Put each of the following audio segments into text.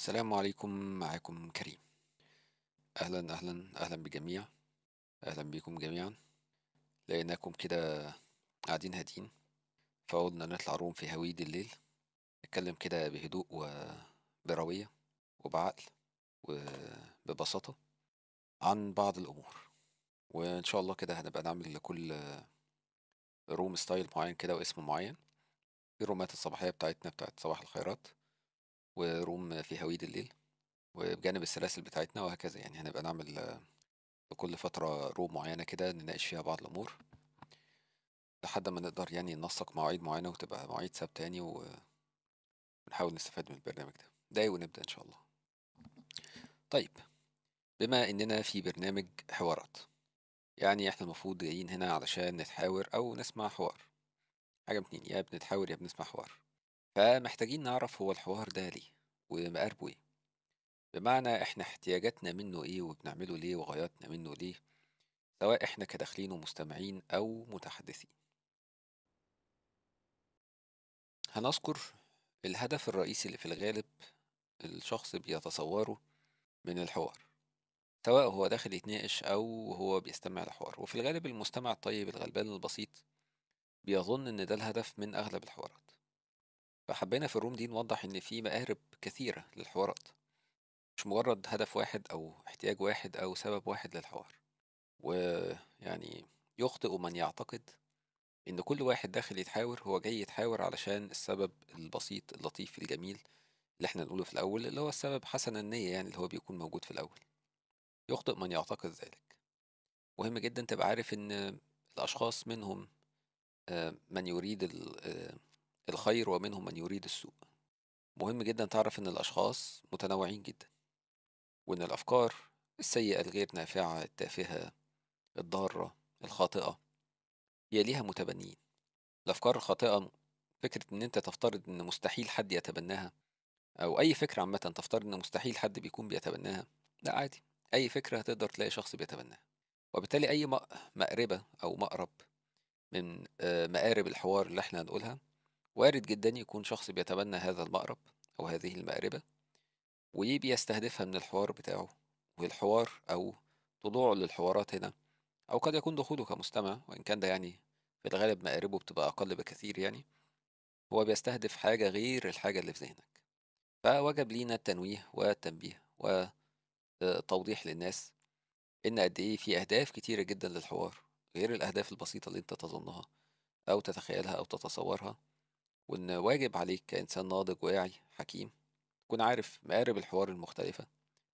السلام عليكم معاكم كريم اهلا اهلا اهلا بجميع اهلا بيكم جميعا لقيناكم كده قاعدين هادين فقلنا نطلع روم في هويد الليل نتكلم كده بهدوء وبرويه وبعقل وببساطه عن بعض الامور وان شاء الله كده هنبقى نعمل لكل روم ستايل معين كده واسم معين الرومات الصباحيه بتاعتنا بتاعت صباح الخيرات وروم في هويد الليل وبجانب السلاسل بتاعتنا وهكذا يعني هنبقى نعمل كل فترة روم معينة كده نناقش فيها بعض الأمور لحد ما نقدر يعني ننسق مواعيد معينة وتبقى مواعيد ثابتة يعني ونحاول نستفاد من البرنامج ده ده ونبدأ إن شاء الله طيب بما إننا في برنامج حوارات يعني إحنا المفروض جايين هنا علشان نتحاور أو نسمع حوار حاجة من اتنين يا بنتحاور يا بنسمع حوار فمحتاجين نعرف هو الحوار ده ليه ومقاربه ايه بمعنى احنا احتياجاتنا منه ايه وبنعمله ليه وغاياتنا منه ليه سواء احنا كداخلين ومستمعين او متحدثين هنذكر الهدف الرئيسي اللي في الغالب الشخص بيتصوره من الحوار سواء هو داخل يتناقش أو هو بيستمع لحوار وفي الغالب المستمع الطيب الغلبان البسيط بيظن إن ده الهدف من أغلب الحوارات فحبينا في الروم دي نوضح إن في مقارب كثيرة للحوارات مش مجرد هدف واحد أو احتياج واحد أو سبب واحد للحوار ويعني يخطئ من يعتقد إن كل واحد داخل يتحاور هو جاي يتحاور علشان السبب البسيط اللطيف الجميل اللي احنا نقوله في الأول اللي هو السبب حسن النية يعني اللي هو بيكون موجود في الأول يخطئ من يعتقد ذلك مهم جدا تبقى عارف إن الأشخاص منهم آه، من يريد آه، الخير ومنهم من يريد السوء مهم جدا تعرف ان الاشخاص متنوعين جدا وان الافكار السيئه الغير نافعه التافهه الضاره الخاطئه يليها متبنيين الافكار الخاطئه فكره ان انت تفترض ان مستحيل حد يتبناها او اي فكره عامه تفترض ان مستحيل حد بيكون بيتبناها لا عادي اي فكره هتقدر تلاقي شخص بيتبناها وبالتالي اي مقربه او مقرب من آه، مقارب الحوار اللي احنا هنقولها وارد جدا يكون شخص بيتبنى هذا المقرب أو هذه المقربة وبيستهدفها من الحوار بتاعه والحوار أو طلوعه للحوارات هنا أو قد يكون دخوله كمستمع وإن كان ده يعني في الغالب مقاربه بتبقى أقل بكثير يعني هو بيستهدف حاجة غير الحاجة اللي في ذهنك فوجب لينا التنويه والتنبيه وتوضيح آه، للناس إن قد إيه في أهداف كتيرة جدا للحوار غير الأهداف البسيطة اللي أنت تظنها أو تتخيلها أو تتصورها وإن واجب عليك كإنسان ناضج واعي حكيم تكون عارف مقارب الحوار المختلفة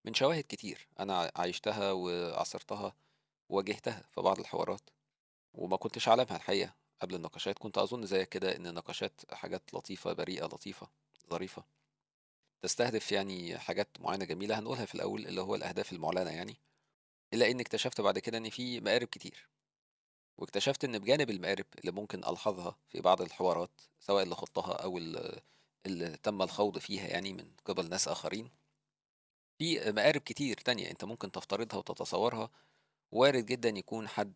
من شواهد كتير أنا عايشتها وعصرتها وواجهتها في بعض الحوارات وما كنتش عالمها الحقيقة قبل النقاشات كنت أظن زي كده إن النقاشات حاجات لطيفة بريئة لطيفة ظريفة تستهدف يعني حاجات معينة جميلة هنقولها في الأول اللي هو الأهداف المعلنة يعني إلا إن اكتشفت بعد كده إن في مقارب كتير واكتشفت إن بجانب المقارب اللي ممكن ألحظها في بعض الحوارات سواء اللي خضتها أو اللي تم الخوض فيها يعني من قبل ناس آخرين في مقارب كتير تانية أنت ممكن تفترضها وتتصورها وارد جدا يكون حد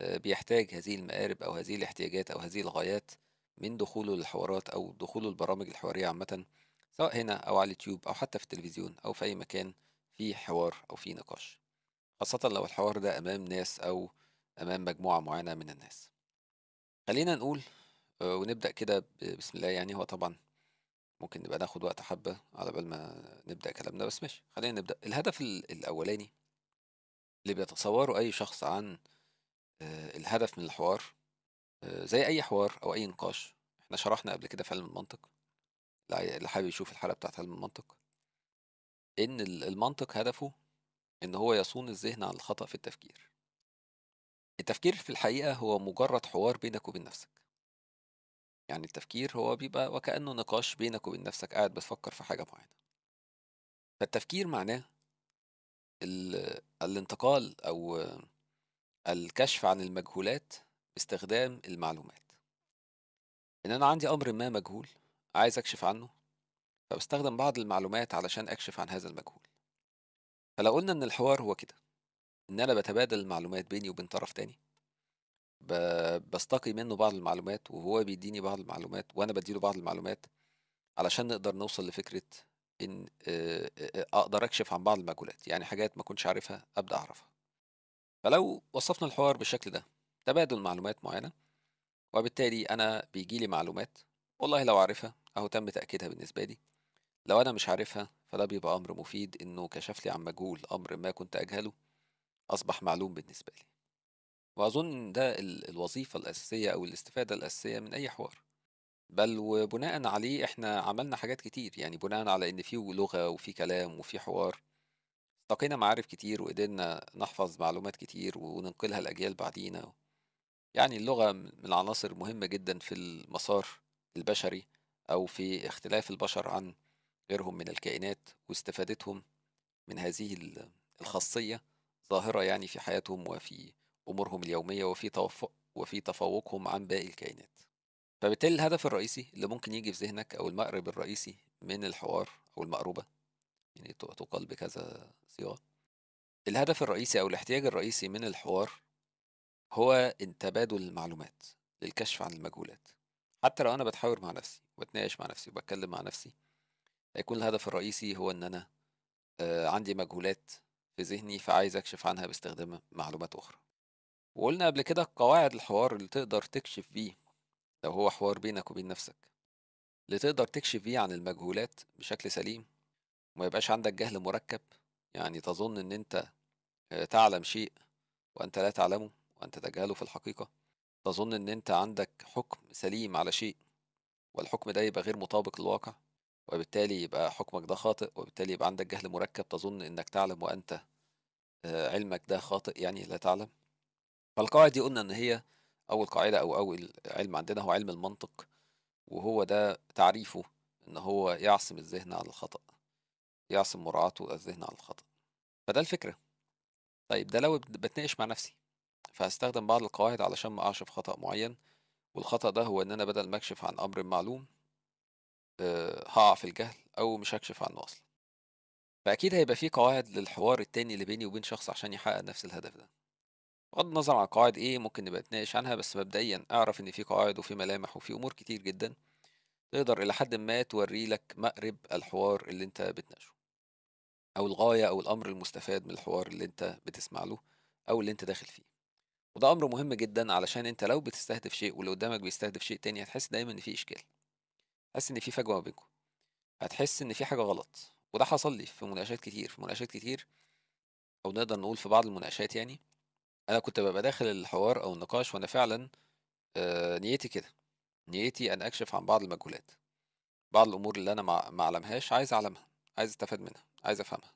آه، بيحتاج هذه المقارب أو هذه الاحتياجات أو هذه الغايات من دخوله للحوارات أو دخوله البرامج الحوارية عامة سواء هنا أو على اليوتيوب أو حتى في التلفزيون أو في أي مكان في حوار أو في نقاش خاصة لو الحوار ده أمام ناس أو أمام مجموعة معينة من الناس خلينا نقول آه، ونبدأ كده بسم الله يعني هو طبعا ممكن نبقى ناخد وقت حبة على بال ما نبدأ كلامنا بس ماشي خلينا نبدأ الهدف الأولاني اللي بيتصوره أي شخص عن آه، الهدف من الحوار آه، زي أي حوار أو أي نقاش احنا شرحنا قبل كده في علم المنطق اللي حابب يشوف الحلقة بتاعت علم المنطق إن المنطق هدفه إن هو يصون الذهن عن الخطأ في التفكير التفكير في الحقيقة هو مجرد حوار بينك وبين نفسك يعني التفكير هو بيبقى وكأنه نقاش بينك وبين نفسك قاعد بتفكر في حاجة معينة فالتفكير معناه ال... الانتقال أو الكشف عن المجهولات باستخدام المعلومات إن أنا عندي أمر ما مجهول عايز أكشف عنه فبستخدم بعض المعلومات علشان أكشف عن هذا المجهول فلو قلنا إن الحوار هو كده ان انا بتبادل المعلومات بيني وبين طرف تاني بستقي منه بعض المعلومات وهو بيديني بعض المعلومات وانا بديله بعض المعلومات علشان نقدر نوصل لفكره ان اقدر اكشف عن بعض المجهولات يعني حاجات ما كنتش عارفها ابدا اعرفها فلو وصفنا الحوار بالشكل ده تبادل معلومات معينه وبالتالي انا بيجي لي معلومات والله لو عارفها اهو تم تاكيدها بالنسبه لي لو انا مش عارفها فده بيبقى امر مفيد انه كشف لي عن مجهول امر ما كنت اجهله أصبح معلوم بالنسبة لي وأظن ده الوظيفة الأساسية أو الاستفادة الأساسية من أي حوار بل وبناء عليه احنا عملنا حاجات كتير يعني بناء على ان في لغة وفي كلام وفي حوار استقينا معارف كتير وقدرنا نحفظ معلومات كتير وننقلها لأجيال بعدينا يعني اللغة من العناصر المهمة جدا في المسار البشري أو في اختلاف البشر عن غيرهم من الكائنات واستفادتهم من هذه الخاصية ظاهرة يعني في حياتهم وفي أمورهم اليومية وفي توفق وفي تفوقهم عن باقي الكائنات فبالتالي الهدف الرئيسي اللي ممكن يجي في ذهنك أو المقرب الرئيسي من الحوار أو المقربة يعني تقال بكذا صيغة الهدف الرئيسي أو الاحتياج الرئيسي من الحوار هو تبادل المعلومات للكشف عن المجهولات حتى لو أنا بتحاور مع نفسي وبتناقش مع نفسي وبتكلم مع نفسي هيكون الهدف الرئيسي هو إن أنا آه، عندي مجهولات في ذهني فعايز أكشف عنها باستخدام معلومات أخرى وقلنا قبل كده قواعد الحوار اللي تقدر تكشف بيه لو هو حوار بينك وبين نفسك اللي تقدر تكشف بيه عن المجهولات بشكل سليم وما يبقاش عندك جهل مركب يعني تظن إن أنت آه، تعلم شيء وأنت لا تعلمه وأنت تجهله في الحقيقة تظن إن أنت عندك حكم سليم على شيء والحكم ده يبقى غير مطابق للواقع وبالتالي يبقى حكمك ده خاطئ وبالتالي يبقى عندك جهل مركب تظن انك تعلم وانت آه، علمك ده خاطئ يعني لا تعلم فالقواعد دي قلنا ان هي اول قاعده او اول علم عندنا هو علم المنطق وهو ده تعريفه ان هو يعصم الذهن على الخطأ يعصم مراعاته الذهن على الخطأ فده الفكرة طيب ده لو بتناقش مع نفسي فهستخدم بعض القواعد علشان ما اعشف خطأ معين والخطأ ده هو ان انا بدل ما اكشف عن امر معلوم آه، هقع في الجهل او مش هكشف عنه اصلا فاكيد هيبقى في قواعد للحوار التاني اللي بيني وبين شخص عشان يحقق نفس الهدف ده بغض النظر عن قواعد ايه ممكن نبقى نتناقش عنها بس مبدئيا اعرف ان في قواعد وفي ملامح وفي امور كتير جدا تقدر الى حد ما توري لك مقرب الحوار اللي انت بتناقشه او الغايه او الامر المستفاد من الحوار اللي انت بتسمع له او اللي انت داخل فيه وده امر مهم جدا علشان انت لو بتستهدف شيء واللي قدامك بيستهدف شيء تاني هتحس دايما ان في اشكال حاسس ان في فجوه ما بينكم هتحس ان في حاجه غلط وده حصل لي في مناقشات كتير في مناقشات كتير او نقدر نقول في بعض المناقشات يعني انا كنت ببقى داخل الحوار او النقاش وانا فعلا آه، نيتي كده نيتي ان اكشف عن بعض المجهولات بعض الامور اللي انا ما اعلمهاش عايز اعلمها عايز استفاد منها عايز افهمها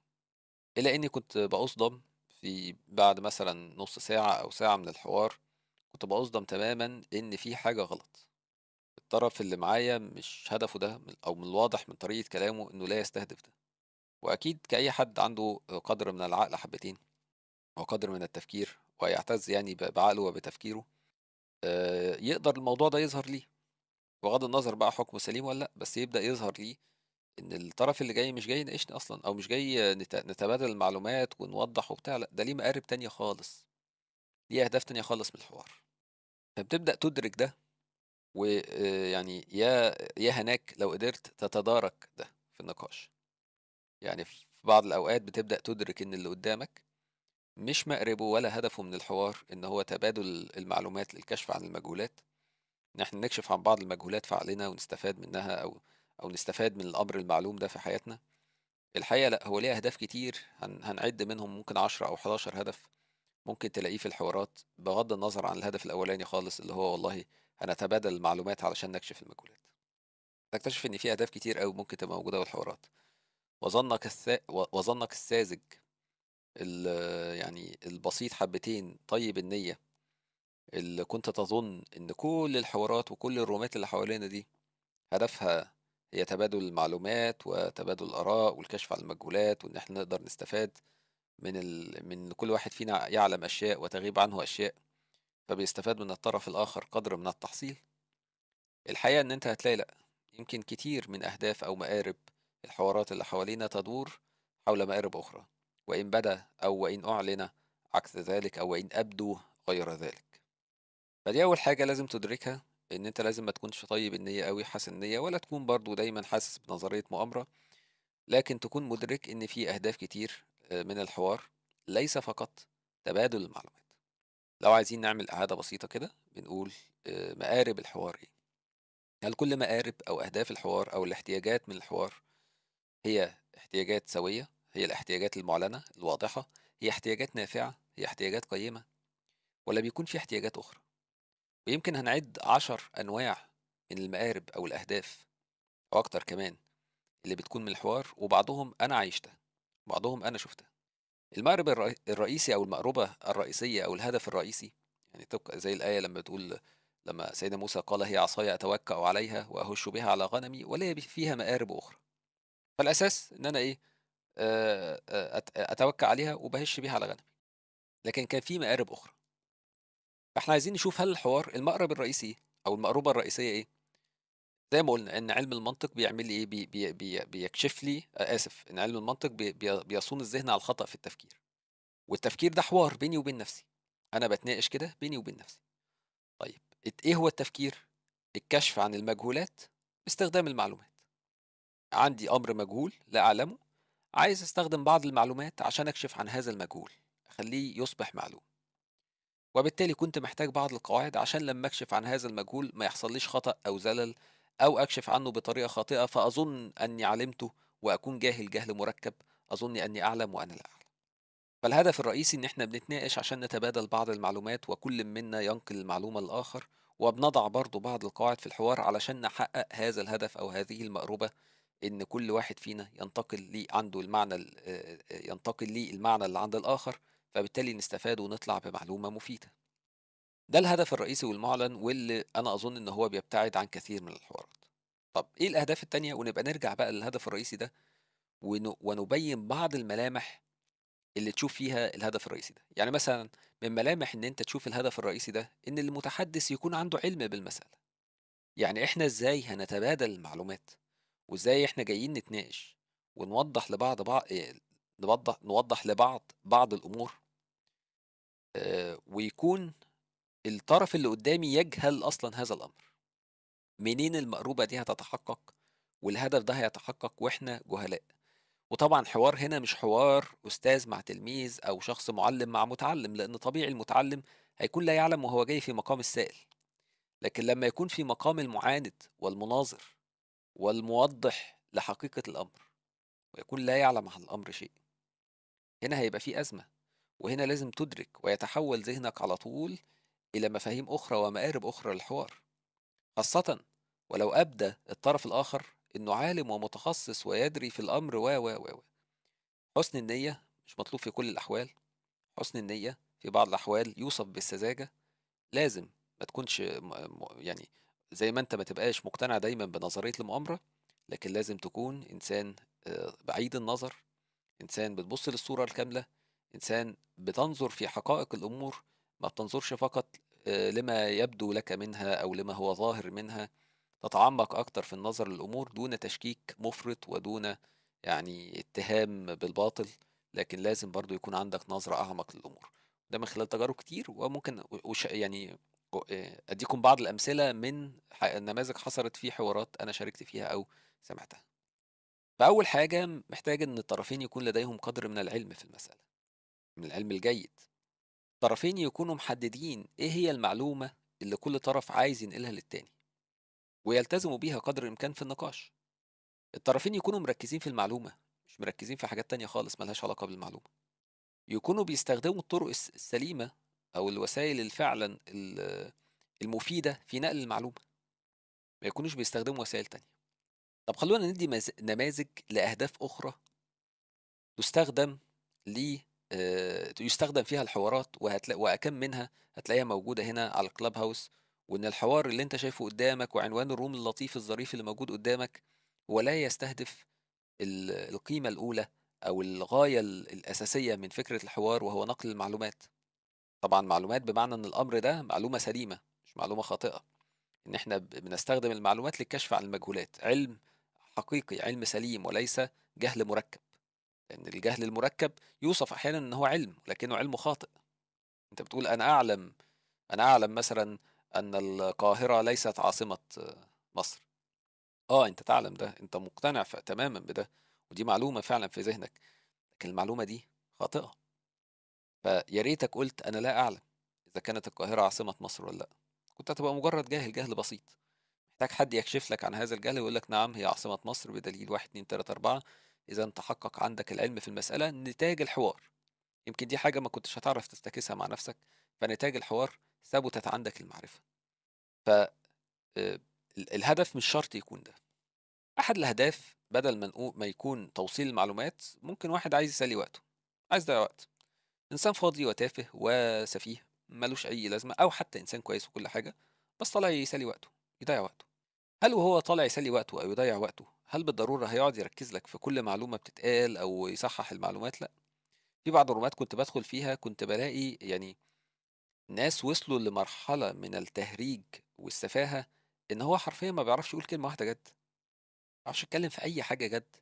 الا اني كنت بأصدم في بعد مثلا نص ساعه او ساعه من الحوار كنت بأصدم تماما ان في حاجه غلط الطرف اللي معايا مش هدفه ده او من الواضح من طريقه كلامه انه لا يستهدف ده واكيد كاي حد عنده قدر من العقل حبتين وقدر من التفكير ويعتز يعني بعقله وبتفكيره يقدر الموضوع ده يظهر ليه بغض النظر بقى حكمه سليم ولا لا بس يبدا يظهر ليه ان الطرف اللي جاي مش جاي يناقشني اصلا او مش جاي نتبادل المعلومات ونوضح وبتاع لا ده ليه مقارب تانية خالص ليه اهداف تانية خالص من الحوار فبتبدا تدرك ده ويعني يا يا هناك لو قدرت تتدارك ده في النقاش يعني في بعض الأوقات بتبدأ تدرك إن اللي قدامك مش مقربه ولا هدفه من الحوار إن هو تبادل المعلومات للكشف عن المجهولات إن إحنا نكشف عن بعض المجهولات في عقلنا ونستفاد منها أو أو نستفاد من الأمر المعلوم ده في حياتنا الحقيقة لأ هو ليه أهداف كتير هنعد منهم ممكن 10 أو 11 هدف ممكن تلاقيه في الحوارات بغض النظر عن الهدف الأولاني خالص اللي هو والله هنتبادل المعلومات علشان نكشف المجهولات تكتشف ان في اهداف كتير قوي ممكن تبقى موجوده والحوارات وظنك الث... وظنك الساذج ال... يعني البسيط حبتين طيب النيه اللي كنت تظن ان كل الحوارات وكل الرومات اللي حوالينا دي هدفها هي تبادل المعلومات وتبادل الآراء والكشف عن المجهولات وإن إحنا نقدر نستفاد من ال... من كل واحد فينا يعلم أشياء وتغيب عنه أشياء فبيستفاد من الطرف الآخر قدر من التحصيل الحقيقة إن أنت هتلاقي لأ يمكن كتير من أهداف أو مآرب الحوارات اللي حوالينا تدور حول مآرب أخرى وإن بدا أو وإن أعلن عكس ذلك أو وإن أبدو غير ذلك فدي أول حاجة لازم تدركها إن أنت لازم ما تكونش طيب النية أوي حسن النية ولا تكون برضو دايما حاسس بنظرية مؤامرة لكن تكون مدرك إن في أهداف كتير آه، من الحوار ليس فقط تبادل المعلومات لو عايزين نعمل إعادة بسيطة كده بنقول آه، مقارب الحوار إيه؟ هل كل مقارب أو أهداف الحوار أو الاحتياجات من الحوار هي احتياجات سوية؟ هي الاحتياجات المعلنة الواضحة؟ هي احتياجات نافعة؟ هي احتياجات قيمة؟ ولا بيكون في احتياجات أخرى؟ ويمكن هنعد عشر أنواع من المقارب أو الأهداف أو أكتر كمان اللي بتكون من الحوار وبعضهم أنا عايشته بعضهم أنا شفته المأرب الرئيسي أو المأربة الرئيسية أو الهدف الرئيسي يعني زي الآية لما تقول لما سيدنا موسى قال هي عصاي أتوكأ عليها وأهش بها على غنمي ولي فيها مآرب أخرى فالأساس إن أنا إيه أتوكأ عليها وبهش بها على غنمي لكن كان في مآرب أخرى فإحنا عايزين نشوف هل الحوار المأرب الرئيسي أو المأربة الرئيسية إيه زي ما قلنا ان علم المنطق بيعمل لي ايه بي بي بي بيكشف لي اسف ان علم المنطق بي بي بيصون الذهن على الخطا في التفكير والتفكير ده حوار بيني وبين نفسي انا بتناقش كده بيني وبين نفسي طيب ايه هو التفكير الكشف عن المجهولات باستخدام المعلومات عندي امر مجهول لا اعلمه عايز استخدم بعض المعلومات عشان اكشف عن هذا المجهول اخليه يصبح معلوم وبالتالي كنت محتاج بعض القواعد عشان لما اكشف عن هذا المجهول ما يحصليش خطأ او زلل أو أكشف عنه بطريقة خاطئة فأظن أني علمته وأكون جاهل جهل مركب أظن أني أعلم وأنا لا أعلم فالهدف الرئيسي إن إحنا بنتناقش عشان نتبادل بعض المعلومات وكل منا ينقل المعلومة للآخر وبنضع برضو بعض القواعد في الحوار علشان نحقق هذا الهدف أو هذه المأربة إن كل واحد فينا ينتقل لي عنده المعنى آه، آه، ينتقل لي المعنى اللي عند الآخر فبالتالي نستفاد ونطلع بمعلومة مفيدة ده الهدف الرئيسي والمعلن واللي أنا أظن إن هو بيبتعد عن كثير من الحوارات. طب إيه الأهداف التانية؟ ونبقى نرجع بقى للهدف الرئيسي ده ونبين بعض الملامح اللي تشوف فيها الهدف الرئيسي ده يعني مثلا من ملامح ان انت تشوف الهدف الرئيسي ده ان المتحدث يكون عنده علم بالمسألة يعني احنا ازاي هنتبادل المعلومات وازاي احنا جايين نتناقش ونوضح لبعض بعض إيه نوضح نوضح لبعض بعض الامور آه، ويكون الطرف اللي قدامي يجهل اصلا هذا الامر منين المقروبه دي هتتحقق والهدف ده هيتحقق واحنا جهلاء وطبعا حوار هنا مش حوار استاذ مع تلميذ او شخص معلم مع متعلم لان طبيعي المتعلم هيكون لا يعلم وهو جاي في مقام السائل لكن لما يكون في مقام المعاند والمناظر والموضح لحقيقه الامر ويكون لا يعلم عن الامر شيء هنا هيبقى في ازمه وهنا لازم تدرك ويتحول ذهنك على طول إلى مفاهيم أخرى ومآرب أخرى للحوار خاصة ولو أبدى الطرف الآخر إنه عالم ومتخصص ويدري في الأمر و و و حسن النية مش مطلوب في كل الأحوال حسن النية في بعض الأحوال يوصف بالسذاجة لازم ما تكونش يعني زي ما أنت ما تبقاش مقتنع دايما بنظرية المؤامرة لكن لازم تكون إنسان آه، بعيد النظر إنسان بتبص للصورة الكاملة إنسان بتنظر في حقائق الأمور ما بتنظرش فقط آه، لما يبدو لك منها أو لما هو ظاهر منها تتعمق أكتر في النظر للأمور دون تشكيك مفرط ودون يعني اتهام بالباطل لكن لازم برضو يكون عندك نظرة أعمق للأمور ده من خلال تجارب كتير وممكن يعني آه، أديكم بعض الأمثلة من نماذج حصلت في حوارات أنا شاركت فيها أو سمعتها فأول حاجة محتاج إن الطرفين يكون لديهم قدر من العلم في المسألة من العلم الجيد الطرفين يكونوا محددين إيه هي المعلومة اللي كل طرف عايز ينقلها للتاني ويلتزموا بيها قدر الإمكان في النقاش الطرفين يكونوا مركزين في المعلومة مش مركزين في حاجات تانية خالص ملهاش علاقة بالمعلومة يكونوا بيستخدموا الطرق السليمة أو الوسائل الفعلا المفيدة في نقل المعلومة ما يكونوش بيستخدموا وسائل تانية طب خلونا ندي نماذج لأهداف أخرى تستخدم آه، يستخدم فيها الحوارات وهتلاقي وأكم منها هتلاقيها موجودة هنا على الكلاب هاوس وإن الحوار اللي أنت شايفه قدامك وعنوان الروم اللطيف الظريف اللي موجود قدامك ولا يستهدف القيمة الأولى أو الغاية الأساسية من فكرة الحوار وهو نقل المعلومات طبعا معلومات بمعنى إن الأمر ده معلومة سليمة مش معلومة خاطئة إن إحنا بنستخدم المعلومات للكشف عن المجهولات علم حقيقي علم سليم وليس جهل مركب لأن الجهل المركب يوصف أحيانا إن هو علم لكنه علم خاطئ أنت بتقول أنا أعلم أنا أعلم مثلا أن القاهرة ليست عاصمة مصر آه أنت تعلم ده أنت مقتنع تماما بده ودي معلومة فعلا في ذهنك لكن المعلومة دي خاطئة فيا ريتك قلت أنا لا أعلم إذا كانت القاهرة عاصمة مصر ولا لأ كنت هتبقى مجرد جاهل جهل بسيط محتاج حد يكشف لك عن هذا الجهل ويقول لك نعم هي عاصمة مصر بدليل 1 2 3 4 إذا تحقق عندك العلم في المسألة نتاج الحوار يمكن دي حاجة ما كنتش هتعرف تستكسها مع نفسك فنتاج الحوار ثبتت عندك المعرفة ف آه، الهدف مش شرط يكون ده أحد الأهداف بدل ما ما يكون توصيل المعلومات ممكن واحد عايز يسلي وقته عايز يضيع وقت إنسان فاضي وتافه وسفيه ملوش أي لازمة أو حتى إنسان كويس وكل حاجة بس طالع يسلي وقته يضيع وقته هل وهو طالع يسلي وقته أو يضيع وقته هل بالضرورة هيقعد يركز لك في كل معلومة بتتقال أو يصحح المعلومات لأ في بعض الرومات كنت بدخل فيها كنت بلاقي يعني ناس وصلوا لمرحلة من التهريج والسفاهة إن هو حرفيا ما بيعرفش يقول كلمة واحدة جد ما بيعرفش يتكلم في أي حاجة جد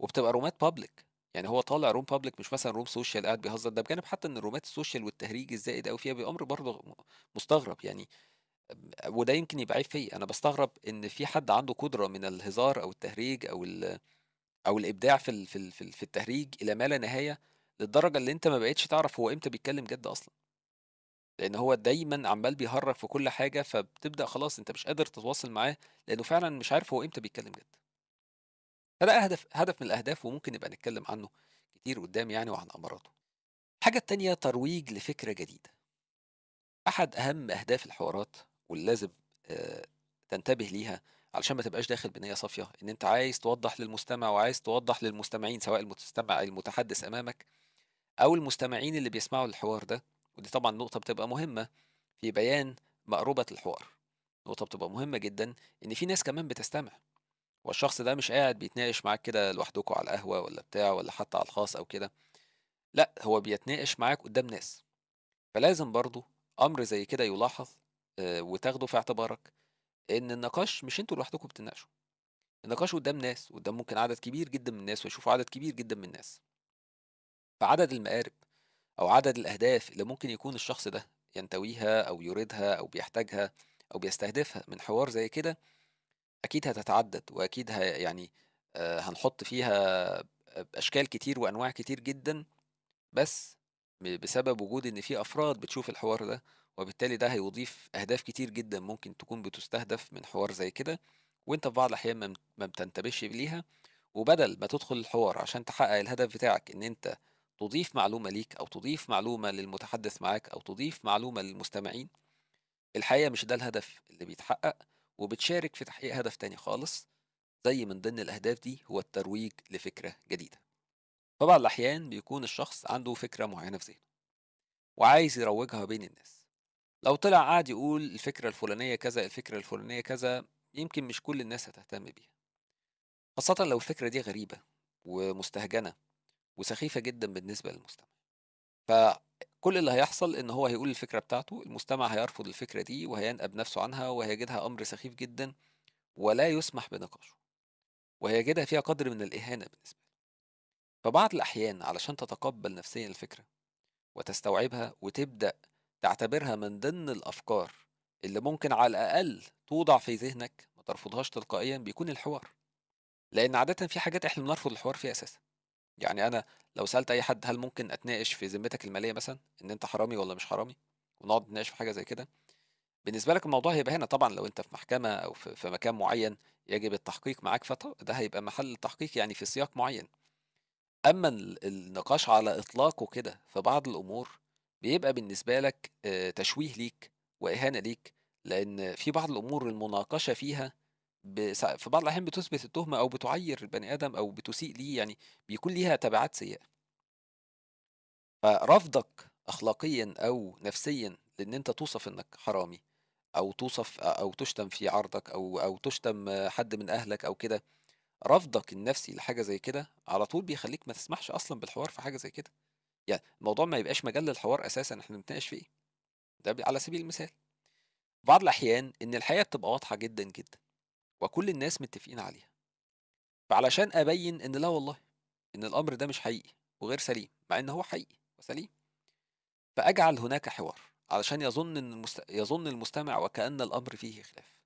وبتبقى رومات بابليك يعني هو طالع روم بابليك مش مثلا روم سوشيال قاعد بيهزر ده بجانب حتى ان الرومات السوشيال والتهريج الزائد قوي فيها بامر برضه مستغرب يعني وده يمكن يبقى عيب فيا أنا بستغرب إن في حد عنده قدرة من الهزار أو التهريج أو ال أو الإبداع في ال في ال في التهريج إلى ما لا نهاية للدرجة اللي أنت ما بقتش تعرف هو إمتى بيتكلم جد أصلا لأن هو دايما عمال بيهرج في كل حاجة فبتبدأ خلاص أنت مش قادر تتواصل معاه لأنه فعلا مش عارف هو إمتى بيتكلم جد فده هدف هدف من الأهداف وممكن نبقى نتكلم عنه كتير قدام يعني وعن أمراته الحاجة التانية ترويج لفكرة جديدة أحد أهم أهداف الحوارات واللي لازم آه، تنتبه ليها علشان ما تبقاش داخل بنيه صافيه ان انت عايز توضح للمستمع وعايز توضح للمستمعين سواء المستمع المتحدث امامك او المستمعين اللي بيسمعوا الحوار ده ودي طبعا نقطه بتبقى مهمه في بيان مقربه الحوار نقطه بتبقى مهمه جدا ان في ناس كمان بتستمع والشخص ده مش قاعد بيتناقش معاك كده لوحدكم على القهوه ولا بتاع ولا حتى على الخاص او كده لا هو بيتناقش معاك قدام ناس فلازم برضه امر زي كده يلاحظ آه، وتاخده في اعتبارك ان النقاش مش انتوا لوحدكم بتناقشوا النقاش قدام ناس قدام ممكن عدد كبير جدا من الناس ويشوفوا عدد كبير جدا من الناس فعدد المقارب او عدد الاهداف اللي ممكن يكون الشخص ده ينتويها او يريدها او بيحتاجها او بيستهدفها من حوار زي كده اكيد هتتعدد واكيد ه... يعني آه، هنحط فيها اشكال كتير وانواع كتير جدا بس بسبب وجود ان في افراد بتشوف الحوار ده وبالتالي ده هيضيف اهداف كتير جدا ممكن تكون بتستهدف من حوار زي كده وانت في بعض الاحيان ما بتنتبهش ليها وبدل ما تدخل الحوار عشان تحقق الهدف بتاعك ان انت تضيف معلومه ليك او تضيف معلومه للمتحدث معاك او تضيف معلومه للمستمعين الحقيقه مش ده الهدف اللي بيتحقق وبتشارك في تحقيق هدف تاني خالص زي من ضمن الاهداف دي هو الترويج لفكره جديده فبعض الاحيان بيكون الشخص عنده فكره معينه في ذهنه وعايز يروجها بين الناس لو طلع قعد يقول الفكرة الفلانية كذا الفكرة الفلانية كذا يمكن مش كل الناس هتهتم بيها خاصة لو الفكرة دي غريبة ومستهجنة وسخيفة جدا بالنسبة للمستمع فكل اللي هيحصل ان هو هيقول الفكرة بتاعته المستمع هيرفض الفكرة دي وهينقب نفسه عنها وهيجدها أمر سخيف جدا ولا يسمح بنقاشه وهيجدها فيها قدر من الإهانة بالنسبة له فبعض الأحيان علشان تتقبل نفسيا الفكرة وتستوعبها وتبدأ تعتبرها من ضمن الافكار اللي ممكن على الاقل توضع في ذهنك ما ترفضهاش تلقائيا بيكون الحوار لان عاده في حاجات احنا بنرفض الحوار فيها اساسا يعني انا لو سالت اي حد هل ممكن اتناقش في ذمتك الماليه مثلا ان انت حرامي ولا مش حرامي ونقعد نتناقش في حاجه زي كده بالنسبه لك الموضوع هيبقى هنا طبعا لو انت في محكمه او في, مكان معين يجب التحقيق معاك فده هيبقى محل تحقيق يعني في سياق معين اما النقاش على اطلاقه كده في بعض الامور بيبقى بالنسبة لك آه، تشويه ليك وإهانة ليك لأن في بعض الأمور المناقشة فيها في بعض الأحيان بتثبت التهمة أو بتعير البني آدم أو بتسيء ليه يعني بيكون ليها تبعات سيئة فرفضك أخلاقيا أو نفسيا لأن أنت توصف إنك حرامي أو توصف أو تشتم في عرضك أو أو تشتم حد من أهلك أو كده رفضك النفسي لحاجة زي كده على طول بيخليك ما تسمحش أصلا بالحوار في حاجة زي كده يعني الموضوع ما يبقاش مجال للحوار اساسا احنا بنتناقش فيه ده على سبيل المثال بعض الاحيان ان الحقيقه بتبقى واضحه جدا جدا وكل الناس متفقين عليها فعلشان ابين ان لا والله ان الامر ده مش حقيقي وغير سليم مع ان هو حقيقي وسليم فاجعل هناك حوار علشان يظن ان المست... يظن المستمع وكأن الامر فيه خلاف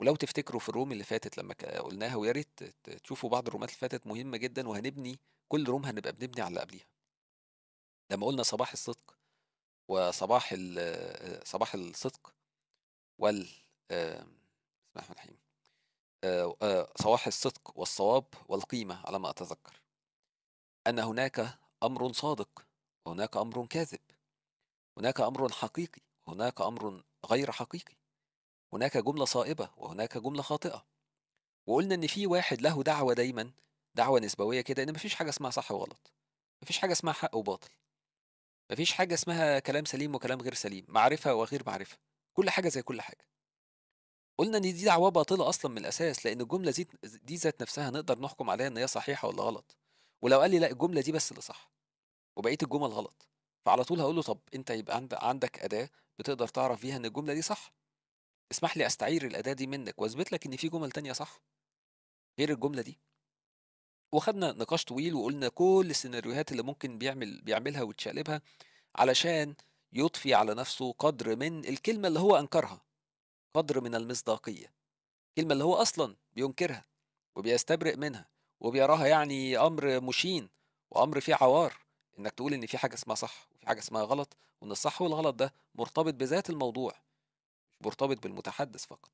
ولو تفتكروا في الروم اللي فاتت لما قلناها ويا ريت تشوفوا بعض الرومات اللي فاتت مهمه جدا وهنبني كل روم هنبقى بنبني على اللي قبليها لما قلنا صباح الصدق وصباح آه، صباح الصدق وال بسم الله الرحيم آه، آه، صباح الصدق والصواب والقيمة على ما أتذكر أن هناك أمر صادق وهناك أمر كاذب هناك أمر حقيقي هناك أمر غير حقيقي هناك جملة صائبة وهناك جملة خاطئة وقلنا إن في واحد له دعوة دايما دعوة نسبوية كده إن مفيش حاجة اسمها صح وغلط مفيش حاجة اسمها حق وباطل مفيش حاجة اسمها كلام سليم وكلام غير سليم، معرفة وغير معرفة، كل حاجة زي كل حاجة. قلنا إن دي دعوة باطلة أصلًا من الأساس، لأن الجملة دي ذات نفسها نقدر نحكم عليها إن هي صحيحة ولا غلط، ولو قال لي لأ الجملة دي بس اللي صح، وبقية الجمل غلط، فعلى طول هقول له طب أنت يبقى عند عندك أداة بتقدر تعرف بيها إن الجملة دي صح. اسمح لي أستعير الأداة دي منك وأثبت لك إن في جمل تانية صح، غير الجملة دي. وخدنا نقاش طويل وقلنا كل السيناريوهات اللي ممكن بيعمل بيعملها وتشقلبها علشان يضفي على نفسه قدر من الكلمة اللي هو أنكرها قدر من المصداقية الكلمة اللي هو أصلا بينكرها وبيستبرئ منها وبيراها يعني أمر مشين وأمر فيه عوار إنك تقول إن في حاجة اسمها صح وفي حاجة اسمها غلط وإن الصح والغلط ده مرتبط بذات الموضوع مش مرتبط بالمتحدث فقط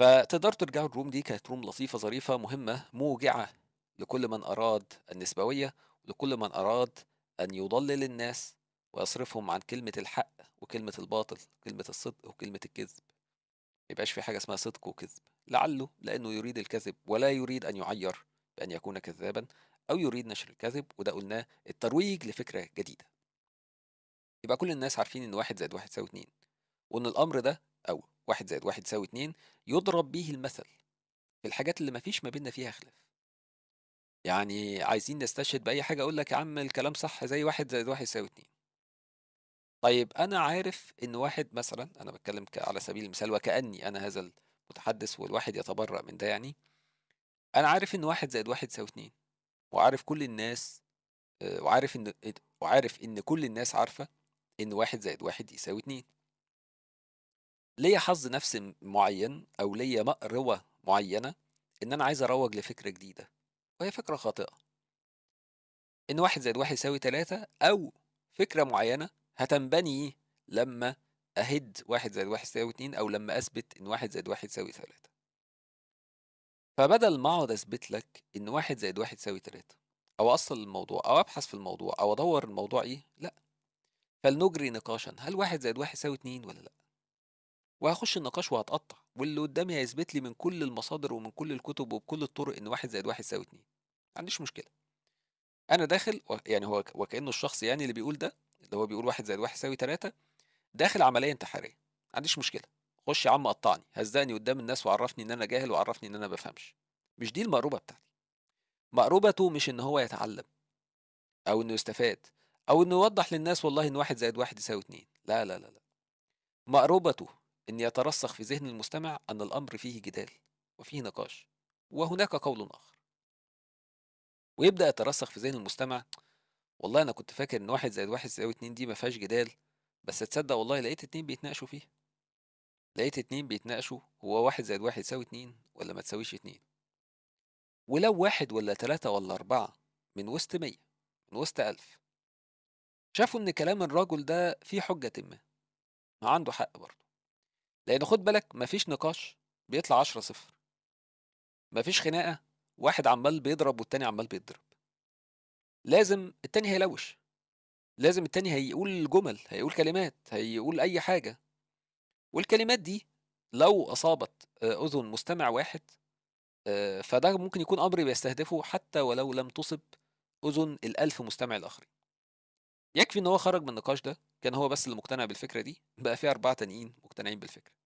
فتقدروا ترجعوا الروم دي كانت روم لطيفة ظريفة مهمة موجعة لكل من أراد النسبوية ولكل من أراد أن يضلل الناس ويصرفهم عن كلمة الحق وكلمة الباطل كلمة الصدق وكلمة الكذب ميبقاش في حاجة اسمها صدق وكذب لعله لأنه يريد الكذب ولا يريد أن يعير بأن يكون كذابا أو يريد نشر الكذب وده قلناه الترويج لفكرة جديدة يبقى كل الناس عارفين إن واحد زائد واحد يساوي اتنين وإن الأمر ده أو واحد زائد واحد يساوي اتنين يضرب به المثل في الحاجات اللي مفيش ما بينا فيها خلاف يعني عايزين نستشهد بأي حاجة أقول لك يا عم الكلام صح زي واحد زائد واحد يساوي اتنين طيب أنا عارف إن واحد مثلا أنا بتكلم على سبيل المثال وكأني أنا هذا المتحدث والواحد يتبرأ من ده يعني أنا عارف إن واحد زائد واحد يساوي اتنين وعارف كل الناس آه، وعارف إن وعارف إن كل الناس عارفة إن واحد زائد واحد يساوي اتنين ليا حظ نفسي معين أو ليا مأروة معينة إن أنا عايز أروج لفكرة جديدة وهي فكرة خاطئة إن واحد زائد واحد يساوي ثلاثة أو فكرة معينة هتنبني لما أهد واحد زائد واحد يساوي اتنين أو لما أثبت إن واحد زائد واحد يساوي ثلاثة فبدل ما أقعد أثبت لك إن واحد زائد واحد يساوي ثلاثة أو أصل الموضوع أو أبحث في الموضوع أو أدور الموضوع إيه لأ فلنجري نقاشا هل واحد زائد واحد يساوي اتنين ولا لأ وهخش النقاش وهتقطع واللي قدامي هيثبت لي من كل المصادر ومن كل الكتب وبكل الطرق ان واحد زائد واحد يساوي اتنين ما عنديش مشكله انا داخل يعني هو وكانه الشخص يعني اللي بيقول ده اللي هو بيقول واحد زائد واحد يساوي تلاته داخل عمليه انتحاريه ما عنديش مشكله خش يا عم قطعني هزقني قدام الناس وعرفني ان انا جاهل وعرفني ان انا بفهمش مش دي المقروبه بتاعتي مقروبته مش ان هو يتعلم او انه يستفاد او انه يوضح للناس والله ان واحد زائد واحد يساوي اتنين لا لا لا لا مقربته أن يترسخ في ذهن المستمع أن الأمر فيه جدال وفيه نقاش وهناك قول آخر ويبدأ يترسخ في ذهن المستمع والله أنا كنت فاكر إن واحد زائد واحد يساوي اتنين دي ما فيهاش جدال بس تصدق والله لقيت اتنين بيتناقشوا فيه لقيت اتنين بيتناقشوا هو واحد زائد واحد يساوي اتنين ولا ما تساويش اتنين ولو واحد ولا تلاتة ولا أربعة من وسط مية من وسط ألف شافوا إن كلام الرجل ده فيه حجة ما عنده حق برضه لان خد بالك مفيش نقاش بيطلع 10 صفر مفيش خناقه واحد عمال بيضرب والتاني عمال بيتضرب لازم التاني هيلوش لازم التاني هيقول جمل هيقول كلمات هيقول اي حاجه والكلمات دي لو اصابت آه، اذن مستمع واحد آه، فده ممكن يكون امر بيستهدفه حتى ولو لم تصب اذن الالف مستمع الاخرين يكفي ان هو خرج من النقاش ده كان هو بس اللي مقتنع بالفكره دي بقى في اربعه تانيين مقتنعين بالفكره